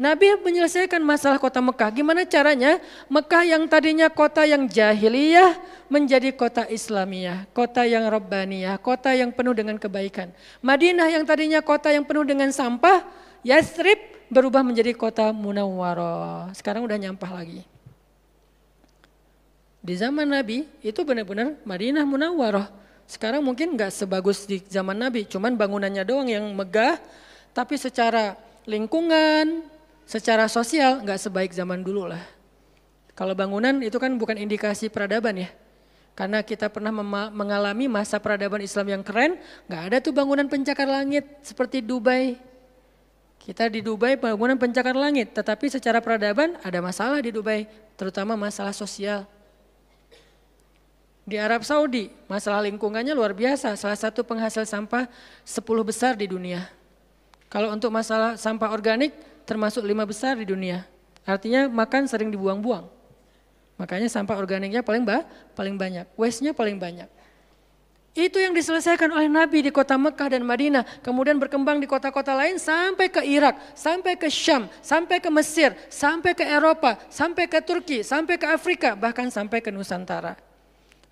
Nabi menyelesaikan masalah kota Mekah. Gimana caranya? Mekah yang tadinya kota yang jahiliyah menjadi kota Islamiyah, kota yang robbaniyah, kota yang penuh dengan kebaikan. Madinah yang tadinya kota yang penuh dengan sampah, Yasrib berubah menjadi kota Munawwarah. Sekarang udah nyampah lagi. Di zaman Nabi itu benar-benar Madinah Munawwarah. Sekarang mungkin nggak sebagus di zaman Nabi, cuman bangunannya doang yang megah, tapi secara lingkungan, secara sosial nggak sebaik zaman dulu lah. Kalau bangunan itu kan bukan indikasi peradaban ya. Karena kita pernah mengalami masa peradaban Islam yang keren, nggak ada tuh bangunan pencakar langit seperti Dubai. Kita di Dubai bangunan pencakar langit, tetapi secara peradaban ada masalah di Dubai, terutama masalah sosial. Di Arab Saudi, masalah lingkungannya luar biasa, salah satu penghasil sampah 10 besar di dunia. Kalau untuk masalah sampah organik, termasuk lima besar di dunia. Artinya makan sering dibuang-buang. Makanya sampah organiknya paling ba paling banyak, waste-nya paling banyak. Itu yang diselesaikan oleh Nabi di kota Mekah dan Madinah, kemudian berkembang di kota-kota lain sampai ke Irak, sampai ke Syam, sampai ke Mesir, sampai ke Eropa, sampai ke Turki, sampai ke Afrika, bahkan sampai ke Nusantara.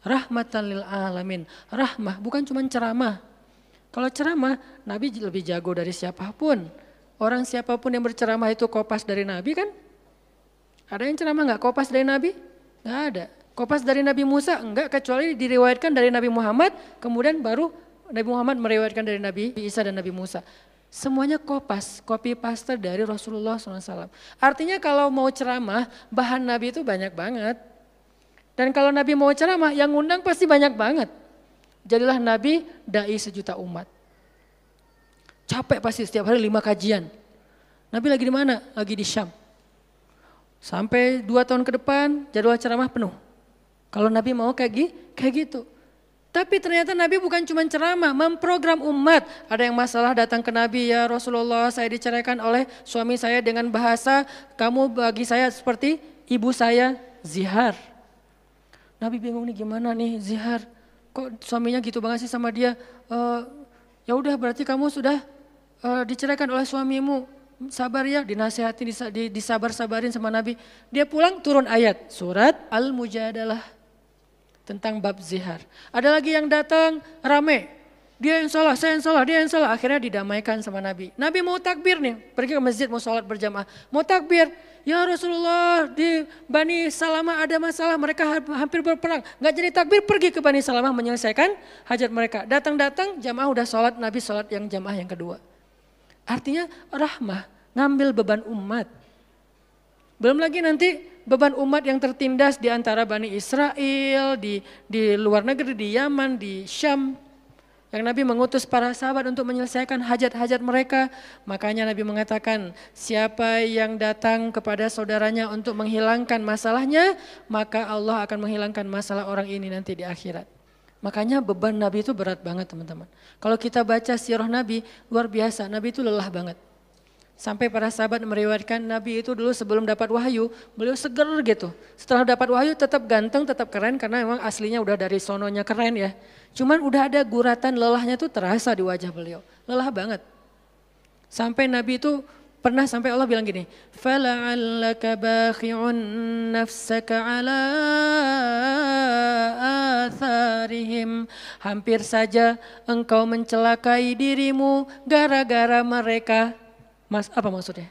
Rahmatan lil alamin. Rahmah bukan cuma ceramah. Kalau ceramah, Nabi lebih jago dari siapapun. Orang siapapun yang berceramah itu kopas dari Nabi kan? Ada yang ceramah nggak kopas dari Nabi? Nggak ada. Kopas dari Nabi Musa? Enggak, kecuali diriwayatkan dari Nabi Muhammad, kemudian baru Nabi Muhammad meriwayatkan dari Nabi Isa dan Nabi Musa. Semuanya kopas, copy paste dari Rasulullah SAW. Artinya kalau mau ceramah, bahan Nabi itu banyak banget. Dan kalau Nabi mau ceramah, yang ngundang pasti banyak banget. Jadilah Nabi, da'i sejuta umat. Capek pasti setiap hari lima kajian. Nabi lagi di mana? Lagi di Syam. Sampai dua tahun ke depan jadwal ceramah penuh. Kalau Nabi mau kayak, gi, kayak gitu. Tapi ternyata Nabi bukan cuma ceramah, memprogram umat. Ada yang masalah datang ke Nabi, ya Rasulullah saya diceraikan oleh suami saya dengan bahasa kamu bagi saya seperti ibu saya zihar. Nabi bingung nih gimana nih zihar. Kok suaminya gitu banget sih sama dia? E, ya udah berarti kamu sudah uh, diceraikan oleh suamimu, sabar ya, dinasehati, disabar-sabarin sama Nabi. Dia pulang turun ayat, surat Al-Mujadalah tentang bab zihar. Ada lagi yang datang rame, dia yang salah, saya yang salah, dia yang salah. Akhirnya didamaikan sama Nabi. Nabi mau takbir nih, pergi ke masjid mau sholat berjamaah. Mau takbir, ya Rasulullah di Bani Salamah ada masalah, mereka hampir berperang. Nggak jadi takbir, pergi ke Bani Salamah menyelesaikan hajat mereka. Datang-datang jamaah udah sholat, Nabi sholat yang jamaah yang kedua. Artinya rahmah, ngambil beban umat. Belum lagi nanti beban umat yang tertindas di antara Bani Israel, di, di luar negeri, di Yaman, di Syam. Yang Nabi mengutus para sahabat untuk menyelesaikan hajat-hajat mereka. Makanya Nabi mengatakan, siapa yang datang kepada saudaranya untuk menghilangkan masalahnya, maka Allah akan menghilangkan masalah orang ini nanti di akhirat. Makanya beban Nabi itu berat banget teman-teman. Kalau kita baca sirah Nabi, luar biasa. Nabi itu lelah banget. Sampai para sahabat meriwayatkan Nabi itu dulu sebelum dapat wahyu, beliau seger gitu. Setelah dapat wahyu tetap ganteng, tetap keren karena memang aslinya udah dari sononya keren ya. Cuman udah ada guratan lelahnya tuh terasa di wajah beliau. Lelah banget. Sampai Nabi itu Pernah sampai Allah bilang gini, فَلَعَلَّكَ bakhi'un nafsaka عَلَىٰ آثَارِهِمْ Hampir saja engkau mencelakai dirimu gara-gara mereka. Mas, apa maksudnya?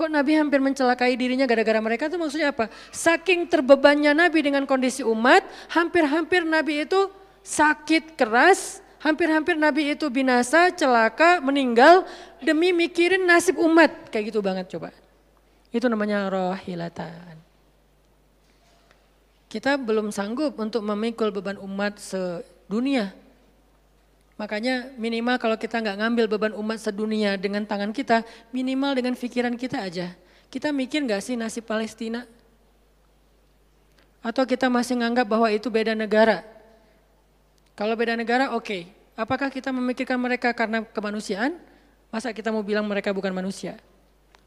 Kok Nabi hampir mencelakai dirinya gara-gara mereka itu maksudnya apa? Saking terbebannya Nabi dengan kondisi umat, hampir-hampir Nabi itu sakit keras, Hampir-hampir Nabi itu binasa, celaka, meninggal demi mikirin nasib umat. Kayak gitu banget coba. Itu namanya rohilatan. Kita belum sanggup untuk memikul beban umat sedunia. Makanya minimal kalau kita nggak ngambil beban umat sedunia dengan tangan kita, minimal dengan pikiran kita aja. Kita mikir nggak sih nasib Palestina? Atau kita masih nganggap bahwa itu beda negara? Kalau beda negara oke. Okay. Apakah kita memikirkan mereka karena kemanusiaan? Masa kita mau bilang mereka bukan manusia?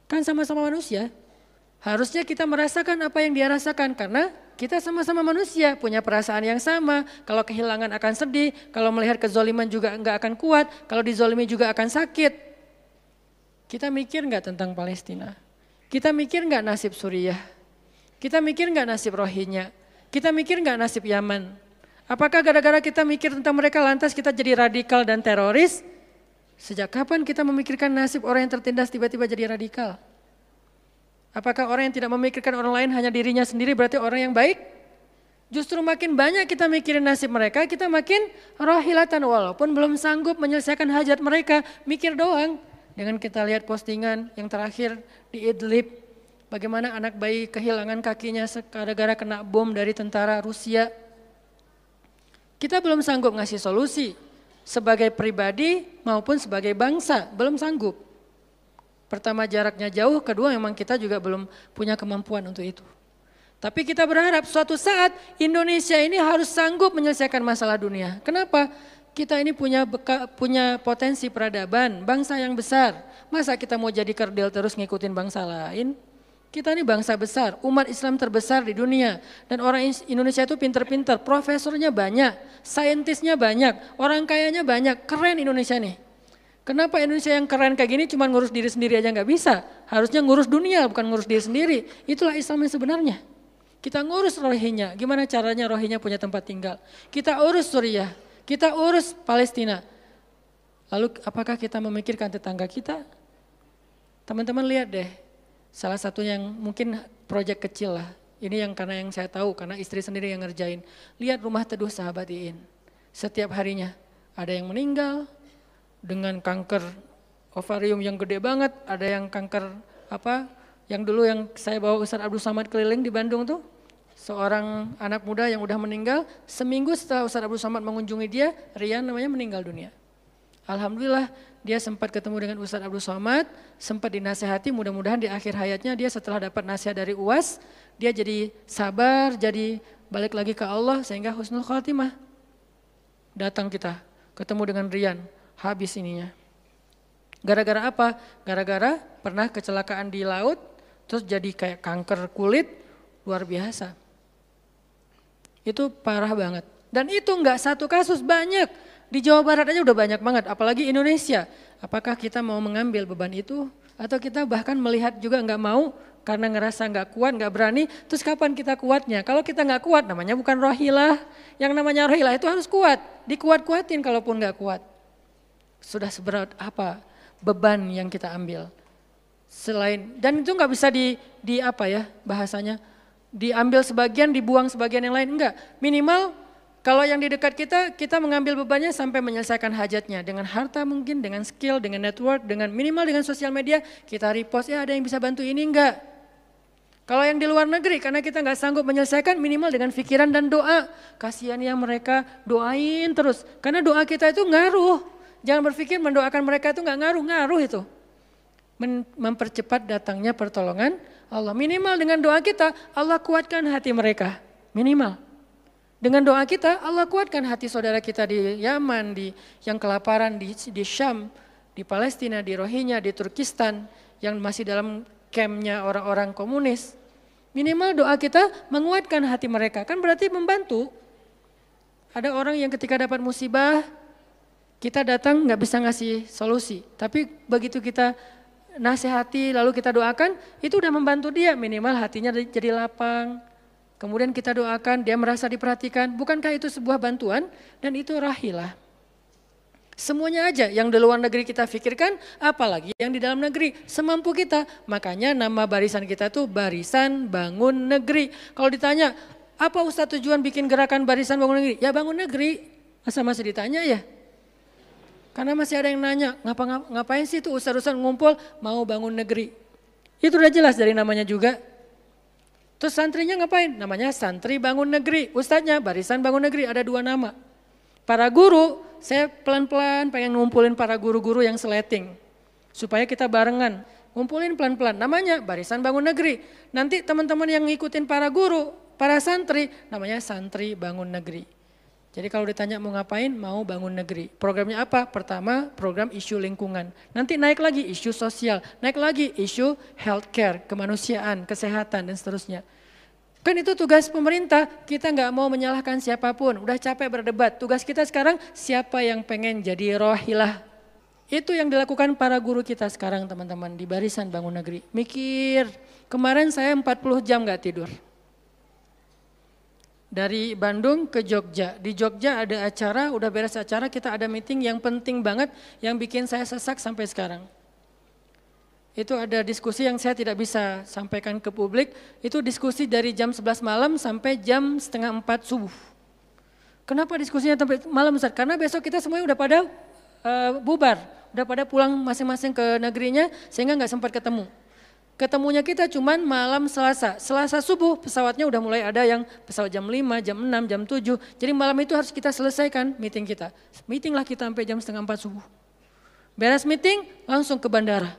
Kan sama-sama manusia. Harusnya kita merasakan apa yang dia rasakan karena kita sama-sama manusia, punya perasaan yang sama. Kalau kehilangan akan sedih, kalau melihat kezoliman juga enggak akan kuat, kalau dizolimi juga akan sakit. Kita mikir enggak tentang Palestina? Kita mikir enggak nasib Suriah? Kita mikir enggak nasib Rohingya? Kita mikir enggak nasib Yaman? Apakah gara-gara kita mikir tentang mereka lantas kita jadi radikal dan teroris? Sejak kapan kita memikirkan nasib orang yang tertindas tiba-tiba jadi radikal? Apakah orang yang tidak memikirkan orang lain hanya dirinya sendiri berarti orang yang baik? Justru makin banyak kita mikirin nasib mereka, kita makin rohilatan walaupun belum sanggup menyelesaikan hajat mereka, mikir doang. Dengan kita lihat postingan yang terakhir di Idlib, bagaimana anak bayi kehilangan kakinya gara-gara kena bom dari tentara Rusia kita belum sanggup ngasih solusi sebagai pribadi maupun sebagai bangsa, belum sanggup. Pertama jaraknya jauh, kedua memang kita juga belum punya kemampuan untuk itu. Tapi kita berharap suatu saat Indonesia ini harus sanggup menyelesaikan masalah dunia. Kenapa? Kita ini punya beka, punya potensi peradaban, bangsa yang besar. Masa kita mau jadi kerdil terus ngikutin bangsa lain? Kita ini bangsa besar, umat Islam terbesar di dunia. Dan orang Indonesia itu pinter-pinter, profesornya banyak, saintisnya banyak, orang kayanya banyak, keren Indonesia nih. Kenapa Indonesia yang keren kayak gini cuma ngurus diri sendiri aja nggak bisa? Harusnya ngurus dunia, bukan ngurus diri sendiri. Itulah Islam yang sebenarnya. Kita ngurus rohinya, gimana caranya rohinya punya tempat tinggal. Kita urus Suriah, kita urus Palestina. Lalu apakah kita memikirkan tetangga kita? Teman-teman lihat deh, Salah satu yang mungkin proyek kecil lah. Ini yang karena yang saya tahu, karena istri sendiri yang ngerjain. Lihat rumah teduh sahabat Iin. Setiap harinya ada yang meninggal dengan kanker ovarium yang gede banget, ada yang kanker apa yang dulu yang saya bawa Ustaz Abdul Samad keliling di Bandung tuh seorang anak muda yang udah meninggal seminggu setelah Ustaz Abdul Samad mengunjungi dia Rian namanya meninggal dunia Alhamdulillah dia sempat ketemu dengan Ustadz Abdul Somad, sempat dinasehati mudah-mudahan di akhir hayatnya dia setelah dapat nasihat dari UAS, dia jadi sabar, jadi balik lagi ke Allah sehingga husnul Khatimah Datang kita, ketemu dengan Rian, habis ininya. Gara-gara apa? Gara-gara pernah kecelakaan di laut, terus jadi kayak kanker kulit, luar biasa. Itu parah banget. Dan itu nggak satu kasus, banyak. Di Jawa Barat aja udah banyak banget, apalagi Indonesia. Apakah kita mau mengambil beban itu? Atau kita bahkan melihat juga nggak mau karena ngerasa nggak kuat, nggak berani, terus kapan kita kuatnya? Kalau kita nggak kuat, namanya bukan rohilah. Yang namanya rohilah itu harus kuat, dikuat-kuatin kalaupun nggak kuat. Sudah seberat apa beban yang kita ambil? Selain, dan itu nggak bisa di, di apa ya bahasanya, diambil sebagian, dibuang sebagian yang lain, enggak. Minimal kalau yang di dekat kita, kita mengambil bebannya sampai menyelesaikan hajatnya. Dengan harta mungkin, dengan skill, dengan network, dengan minimal dengan sosial media, kita repost, ya ada yang bisa bantu ini enggak. Kalau yang di luar negeri, karena kita enggak sanggup menyelesaikan minimal dengan pikiran dan doa. Kasihan yang mereka doain terus. Karena doa kita itu ngaruh. Jangan berpikir mendoakan mereka itu enggak ngaruh, ngaruh itu. Mempercepat datangnya pertolongan Allah. Minimal dengan doa kita, Allah kuatkan hati mereka. Minimal. Dengan doa kita, Allah kuatkan hati saudara kita di Yaman, di yang kelaparan, di, di Syam, di Palestina, di Rohingya, di Turkistan, yang masih dalam kemnya orang-orang komunis. Minimal doa kita menguatkan hati mereka, kan berarti membantu. Ada orang yang ketika dapat musibah, kita datang nggak bisa ngasih solusi. Tapi begitu kita nasihati lalu kita doakan, itu udah membantu dia minimal hatinya jadi lapang, Kemudian kita doakan, dia merasa diperhatikan. Bukankah itu sebuah bantuan? Dan itu rahilah. Semuanya aja yang di luar negeri kita pikirkan, apalagi yang di dalam negeri, semampu kita. Makanya nama barisan kita tuh Barisan Bangun Negeri. Kalau ditanya, apa Ustadz tujuan bikin gerakan Barisan Bangun Negeri? Ya bangun negeri, masa masih ditanya ya? Karena masih ada yang nanya, ngapa, ngapain sih itu Ustaz-Ustaz ngumpul mau bangun negeri? Itu udah jelas dari namanya juga, Terus santrinya ngapain? Namanya santri bangun negeri. Ustadznya barisan bangun negeri ada dua nama. Para guru, saya pelan-pelan pengen ngumpulin para guru-guru yang seleting. Supaya kita barengan. Ngumpulin pelan-pelan. Namanya barisan bangun negeri. Nanti teman-teman yang ngikutin para guru, para santri, namanya santri bangun negeri. Jadi kalau ditanya mau ngapain, mau bangun negeri. Programnya apa? Pertama, program isu lingkungan. Nanti naik lagi isu sosial, naik lagi isu healthcare, kemanusiaan, kesehatan, dan seterusnya. Kan itu tugas pemerintah, kita nggak mau menyalahkan siapapun, udah capek berdebat. Tugas kita sekarang siapa yang pengen jadi rohilah. Itu yang dilakukan para guru kita sekarang teman-teman di barisan bangun negeri. Mikir, kemarin saya 40 jam nggak tidur. Dari Bandung ke Jogja, di Jogja ada acara, udah beres acara kita ada meeting yang penting banget yang bikin saya sesak sampai sekarang itu ada diskusi yang saya tidak bisa sampaikan ke publik, itu diskusi dari jam 11 malam sampai jam setengah 4 subuh. Kenapa diskusinya sampai malam Ustaz? Karena besok kita semuanya udah pada uh, bubar, udah pada pulang masing-masing ke negerinya sehingga nggak sempat ketemu. Ketemunya kita cuman malam Selasa. Selasa subuh pesawatnya udah mulai ada yang pesawat jam 5, jam 6, jam 7. Jadi malam itu harus kita selesaikan meeting kita. Meeting lah kita sampai jam setengah 4 subuh. Beres meeting langsung ke bandara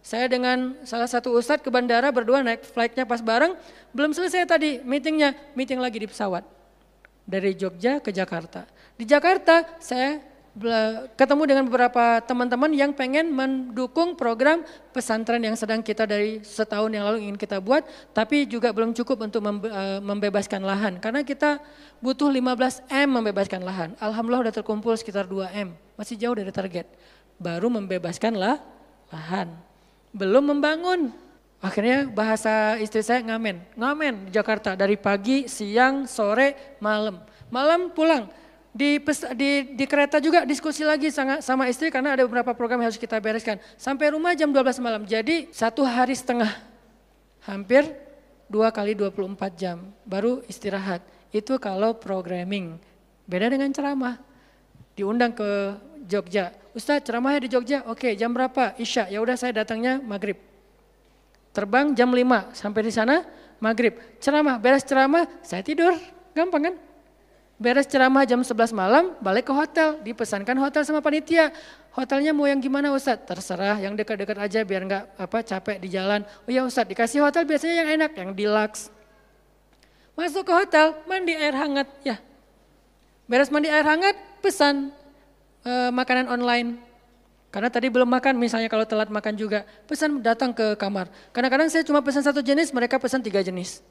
saya dengan salah satu ustadz ke bandara berdua naik flightnya pas bareng, belum selesai tadi meetingnya, meeting lagi di pesawat. Dari Jogja ke Jakarta. Di Jakarta saya ketemu dengan beberapa teman-teman yang pengen mendukung program pesantren yang sedang kita dari setahun yang lalu ingin kita buat, tapi juga belum cukup untuk eh, membebaskan lahan. Karena kita butuh 15M membebaskan lahan. Alhamdulillah sudah terkumpul sekitar 2M, masih jauh dari target. Baru membebaskan lahan belum membangun. Akhirnya bahasa istri saya ngamen, ngamen di Jakarta dari pagi, siang, sore, malam. Malam pulang, di, di, di kereta juga diskusi lagi sama, sama istri karena ada beberapa program yang harus kita bereskan. Sampai rumah jam 12 malam, jadi satu hari setengah, hampir dua kali 24 jam, baru istirahat. Itu kalau programming, beda dengan ceramah. Diundang ke Jogja. Ustadz ceramahnya di Jogja, oke jam berapa? Isya, ya udah saya datangnya maghrib. Terbang jam 5, sampai di sana maghrib. Ceramah, beres ceramah, saya tidur, gampang kan? Beres ceramah jam 11 malam, balik ke hotel, dipesankan hotel sama panitia. Hotelnya mau yang gimana Ustadz? Terserah, yang dekat-dekat aja biar nggak apa capek di jalan. Oh ya Ustadz, dikasih hotel biasanya yang enak, yang deluxe. Masuk ke hotel, mandi air hangat, ya. Beres mandi air hangat, pesan uh, makanan online. Karena tadi belum makan, misalnya kalau telat makan juga, pesan datang ke kamar. Kadang-kadang saya cuma pesan satu jenis, mereka pesan tiga jenis.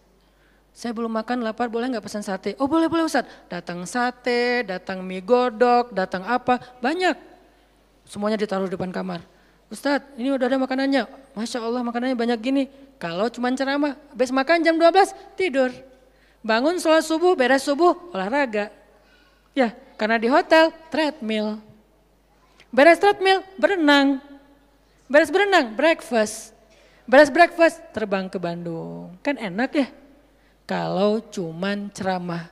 Saya belum makan, lapar, boleh nggak pesan sate? Oh boleh, boleh Ustaz. Datang sate, datang mie godok, datang apa, banyak. Semuanya ditaruh di depan kamar. Ustaz, ini udah ada makanannya. Masya Allah makanannya banyak gini. Kalau cuma ceramah, habis makan jam 12, tidur. Bangun sholat subuh, beres subuh, olahraga. Ya, karena di hotel treadmill. Beres treadmill, berenang. Beres berenang, breakfast. Beres breakfast, terbang ke Bandung. Kan enak ya kalau cuman ceramah.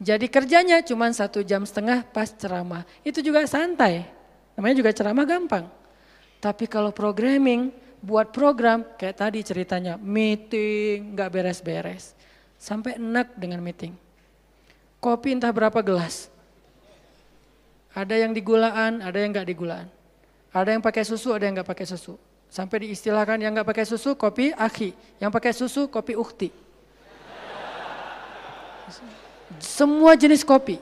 Jadi kerjanya cuma satu jam setengah pas ceramah. Itu juga santai. Namanya juga ceramah gampang. Tapi kalau programming, buat program kayak tadi ceritanya meeting nggak beres-beres sampai enak dengan meeting kopi entah berapa gelas ada yang digulaan, ada yang nggak digulaan. Ada yang pakai susu, ada yang nggak pakai susu. Sampai diistilahkan yang nggak pakai susu kopi akhi, yang pakai susu kopi ukti. Semua jenis kopi.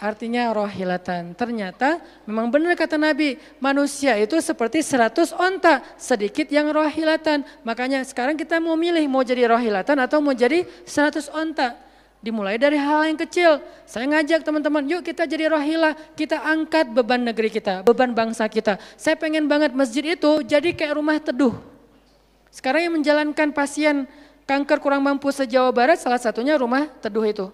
Artinya rohilatan. Ternyata memang benar kata Nabi, manusia itu seperti seratus onta, sedikit yang rohilatan. Makanya sekarang kita mau milih mau jadi rohilatan atau mau jadi seratus onta. Dimulai dari hal yang kecil. Saya ngajak teman-teman, yuk kita jadi rohila kita angkat beban negeri kita, beban bangsa kita. Saya pengen banget masjid itu jadi kayak rumah teduh. Sekarang yang menjalankan pasien kanker kurang mampu se Barat salah satunya rumah teduh itu.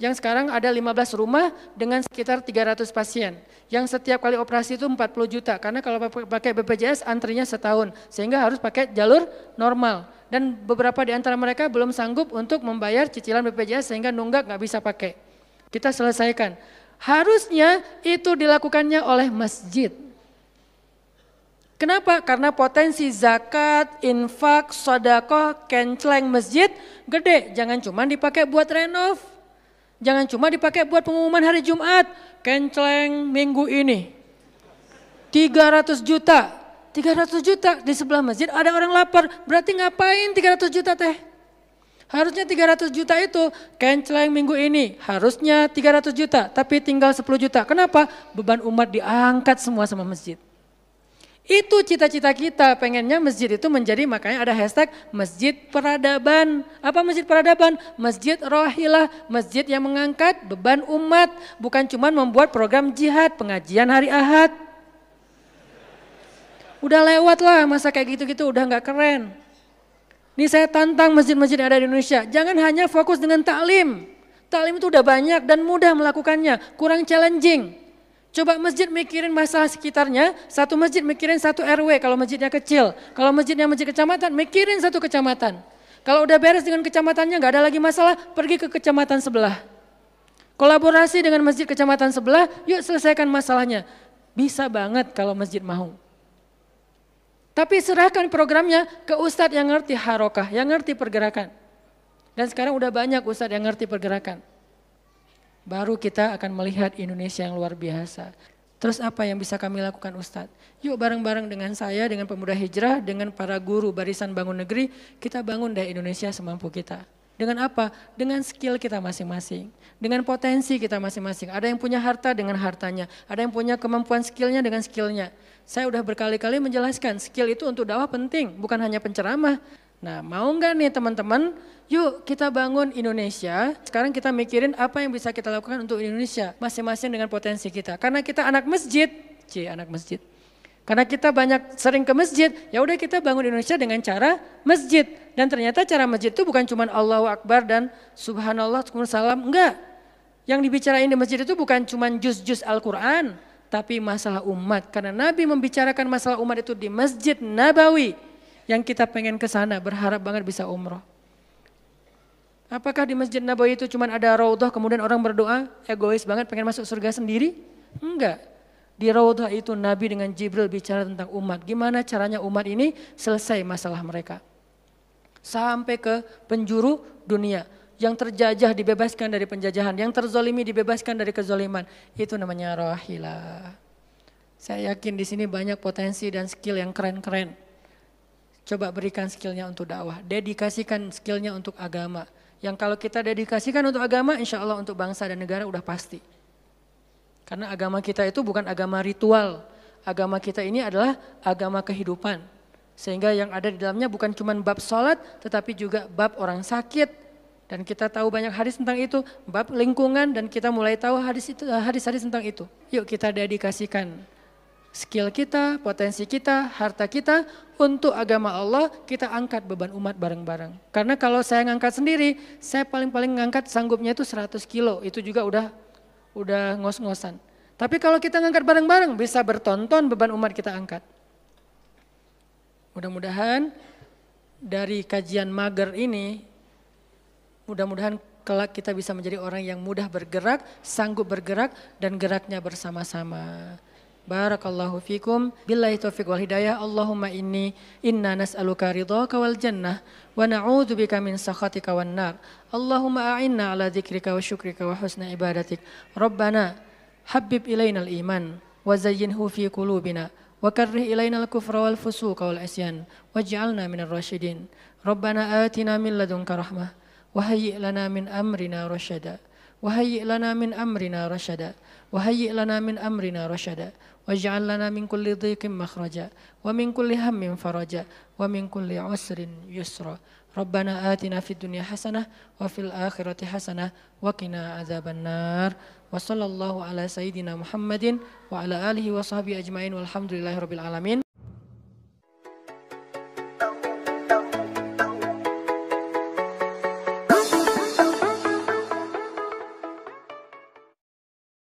Yang sekarang ada 15 rumah dengan sekitar 300 pasien. Yang setiap kali operasi itu 40 juta karena kalau pakai BPJS antrinya setahun sehingga harus pakai jalur normal dan beberapa di antara mereka belum sanggup untuk membayar cicilan BPJS sehingga nunggak nggak bisa pakai. Kita selesaikan. Harusnya itu dilakukannya oleh masjid. Kenapa? Karena potensi zakat, infak, sodako, kenceleng masjid gede. Jangan cuma dipakai buat renov. Jangan cuma dipakai buat pengumuman hari Jumat. Kenceleng minggu ini. 300 juta 300 juta di sebelah masjid ada orang lapar, berarti ngapain 300 juta teh? Harusnya 300 juta itu canceling minggu ini, harusnya 300 juta, tapi tinggal 10 juta. Kenapa? Beban umat diangkat semua sama masjid. Itu cita-cita kita, pengennya masjid itu menjadi, makanya ada hashtag masjid peradaban. Apa masjid peradaban? Masjid rohilah, masjid yang mengangkat beban umat. Bukan cuma membuat program jihad, pengajian hari ahad. Udah lewat lah masa kayak gitu-gitu udah nggak keren. Ini saya tantang masjid-masjid yang ada di Indonesia. Jangan hanya fokus dengan taklim. Taklim itu udah banyak dan mudah melakukannya, kurang challenging. Coba masjid mikirin masalah sekitarnya, satu masjid mikirin satu RW kalau masjidnya kecil. Kalau masjidnya masjid kecamatan, mikirin satu kecamatan. Kalau udah beres dengan kecamatannya, nggak ada lagi masalah, pergi ke kecamatan sebelah. Kolaborasi dengan masjid kecamatan sebelah, yuk selesaikan masalahnya. Bisa banget kalau masjid mau. Tapi serahkan programnya ke ustadz yang ngerti harokah, yang ngerti pergerakan. Dan sekarang udah banyak ustadz yang ngerti pergerakan. Baru kita akan melihat Indonesia yang luar biasa. Terus apa yang bisa kami lakukan Ustadz? Yuk bareng-bareng dengan saya, dengan pemuda hijrah, dengan para guru barisan bangun negeri, kita bangun dari Indonesia semampu kita. Dengan apa? Dengan skill kita masing-masing. Dengan potensi kita masing-masing. Ada yang punya harta dengan hartanya. Ada yang punya kemampuan skillnya dengan skillnya. Saya udah berkali-kali menjelaskan skill itu untuk dakwah penting, bukan hanya penceramah. Nah mau nggak nih teman-teman, yuk kita bangun Indonesia. Sekarang kita mikirin apa yang bisa kita lakukan untuk Indonesia, masing-masing dengan potensi kita. Karena kita anak masjid, c anak masjid. Karena kita banyak sering ke masjid, ya udah kita bangun Indonesia dengan cara masjid. Dan ternyata cara masjid itu bukan cuma Allah Akbar dan Subhanallah, salam, enggak. Yang dibicarain di masjid itu bukan cuma jus-jus Al-Quran, tapi masalah umat. Karena Nabi membicarakan masalah umat itu di Masjid Nabawi yang kita pengen ke sana, berharap banget bisa umroh. Apakah di Masjid Nabawi itu cuma ada raudhah kemudian orang berdoa egois banget pengen masuk surga sendiri? Enggak. Di raudhah itu Nabi dengan Jibril bicara tentang umat. Gimana caranya umat ini selesai masalah mereka. Sampai ke penjuru dunia yang terjajah dibebaskan dari penjajahan, yang terzolimi dibebaskan dari kezoliman. Itu namanya rohila. Saya yakin di sini banyak potensi dan skill yang keren-keren. Coba berikan skillnya untuk dakwah, dedikasikan skillnya untuk agama. Yang kalau kita dedikasikan untuk agama, insya Allah untuk bangsa dan negara udah pasti. Karena agama kita itu bukan agama ritual, agama kita ini adalah agama kehidupan. Sehingga yang ada di dalamnya bukan cuma bab sholat, tetapi juga bab orang sakit, dan kita tahu banyak hadis tentang itu, bab lingkungan dan kita mulai tahu hadis itu eh, hadis-hadis tentang itu. Yuk kita dedikasikan skill kita, potensi kita, harta kita untuk agama Allah, kita angkat beban umat bareng-bareng. Karena kalau saya ngangkat sendiri, saya paling-paling ngangkat sanggupnya itu 100 kilo, itu juga udah udah ngos-ngosan. Tapi kalau kita ngangkat bareng-bareng, bisa bertonton beban umat kita angkat. Mudah-mudahan dari kajian mager ini Mudah-mudahan kelak kita bisa menjadi orang yang mudah bergerak, sanggup bergerak, dan geraknya bersama-sama. Barakallahu fikum. Billahi taufiq wal hidayah. Allahumma inni inna nas'aluka ridhaka wal jannah wa na'udzubika min sakhatika wan nar. Allahumma a'inna ala dzikrika wa syukrika wa husna ibadatik. Rabbana habib ilaina al-iman wa zayyinhu fi qulubina wa karrih ilaina al-kufra wal fusuqa wal isyan waj'alna minar rasyidin. Rabbana atina min ladunka rahmah وهيئ لنا من أمرنا رشدا وهيئ لنا من أمرنا رشدا وهيئ لنا من أمرنا رشدا واجعل لنا من كل ضيق مخرجا ومن كل هم فرجا ومن كل عسر يسرا ربنا آتنا في الدنيا حسنة وفي الآخرة حسنة وقنا عذاب النار وصلى الله على سيدنا محمد وعلى آله وصحبه أجمعين والحمد لله رب العالمين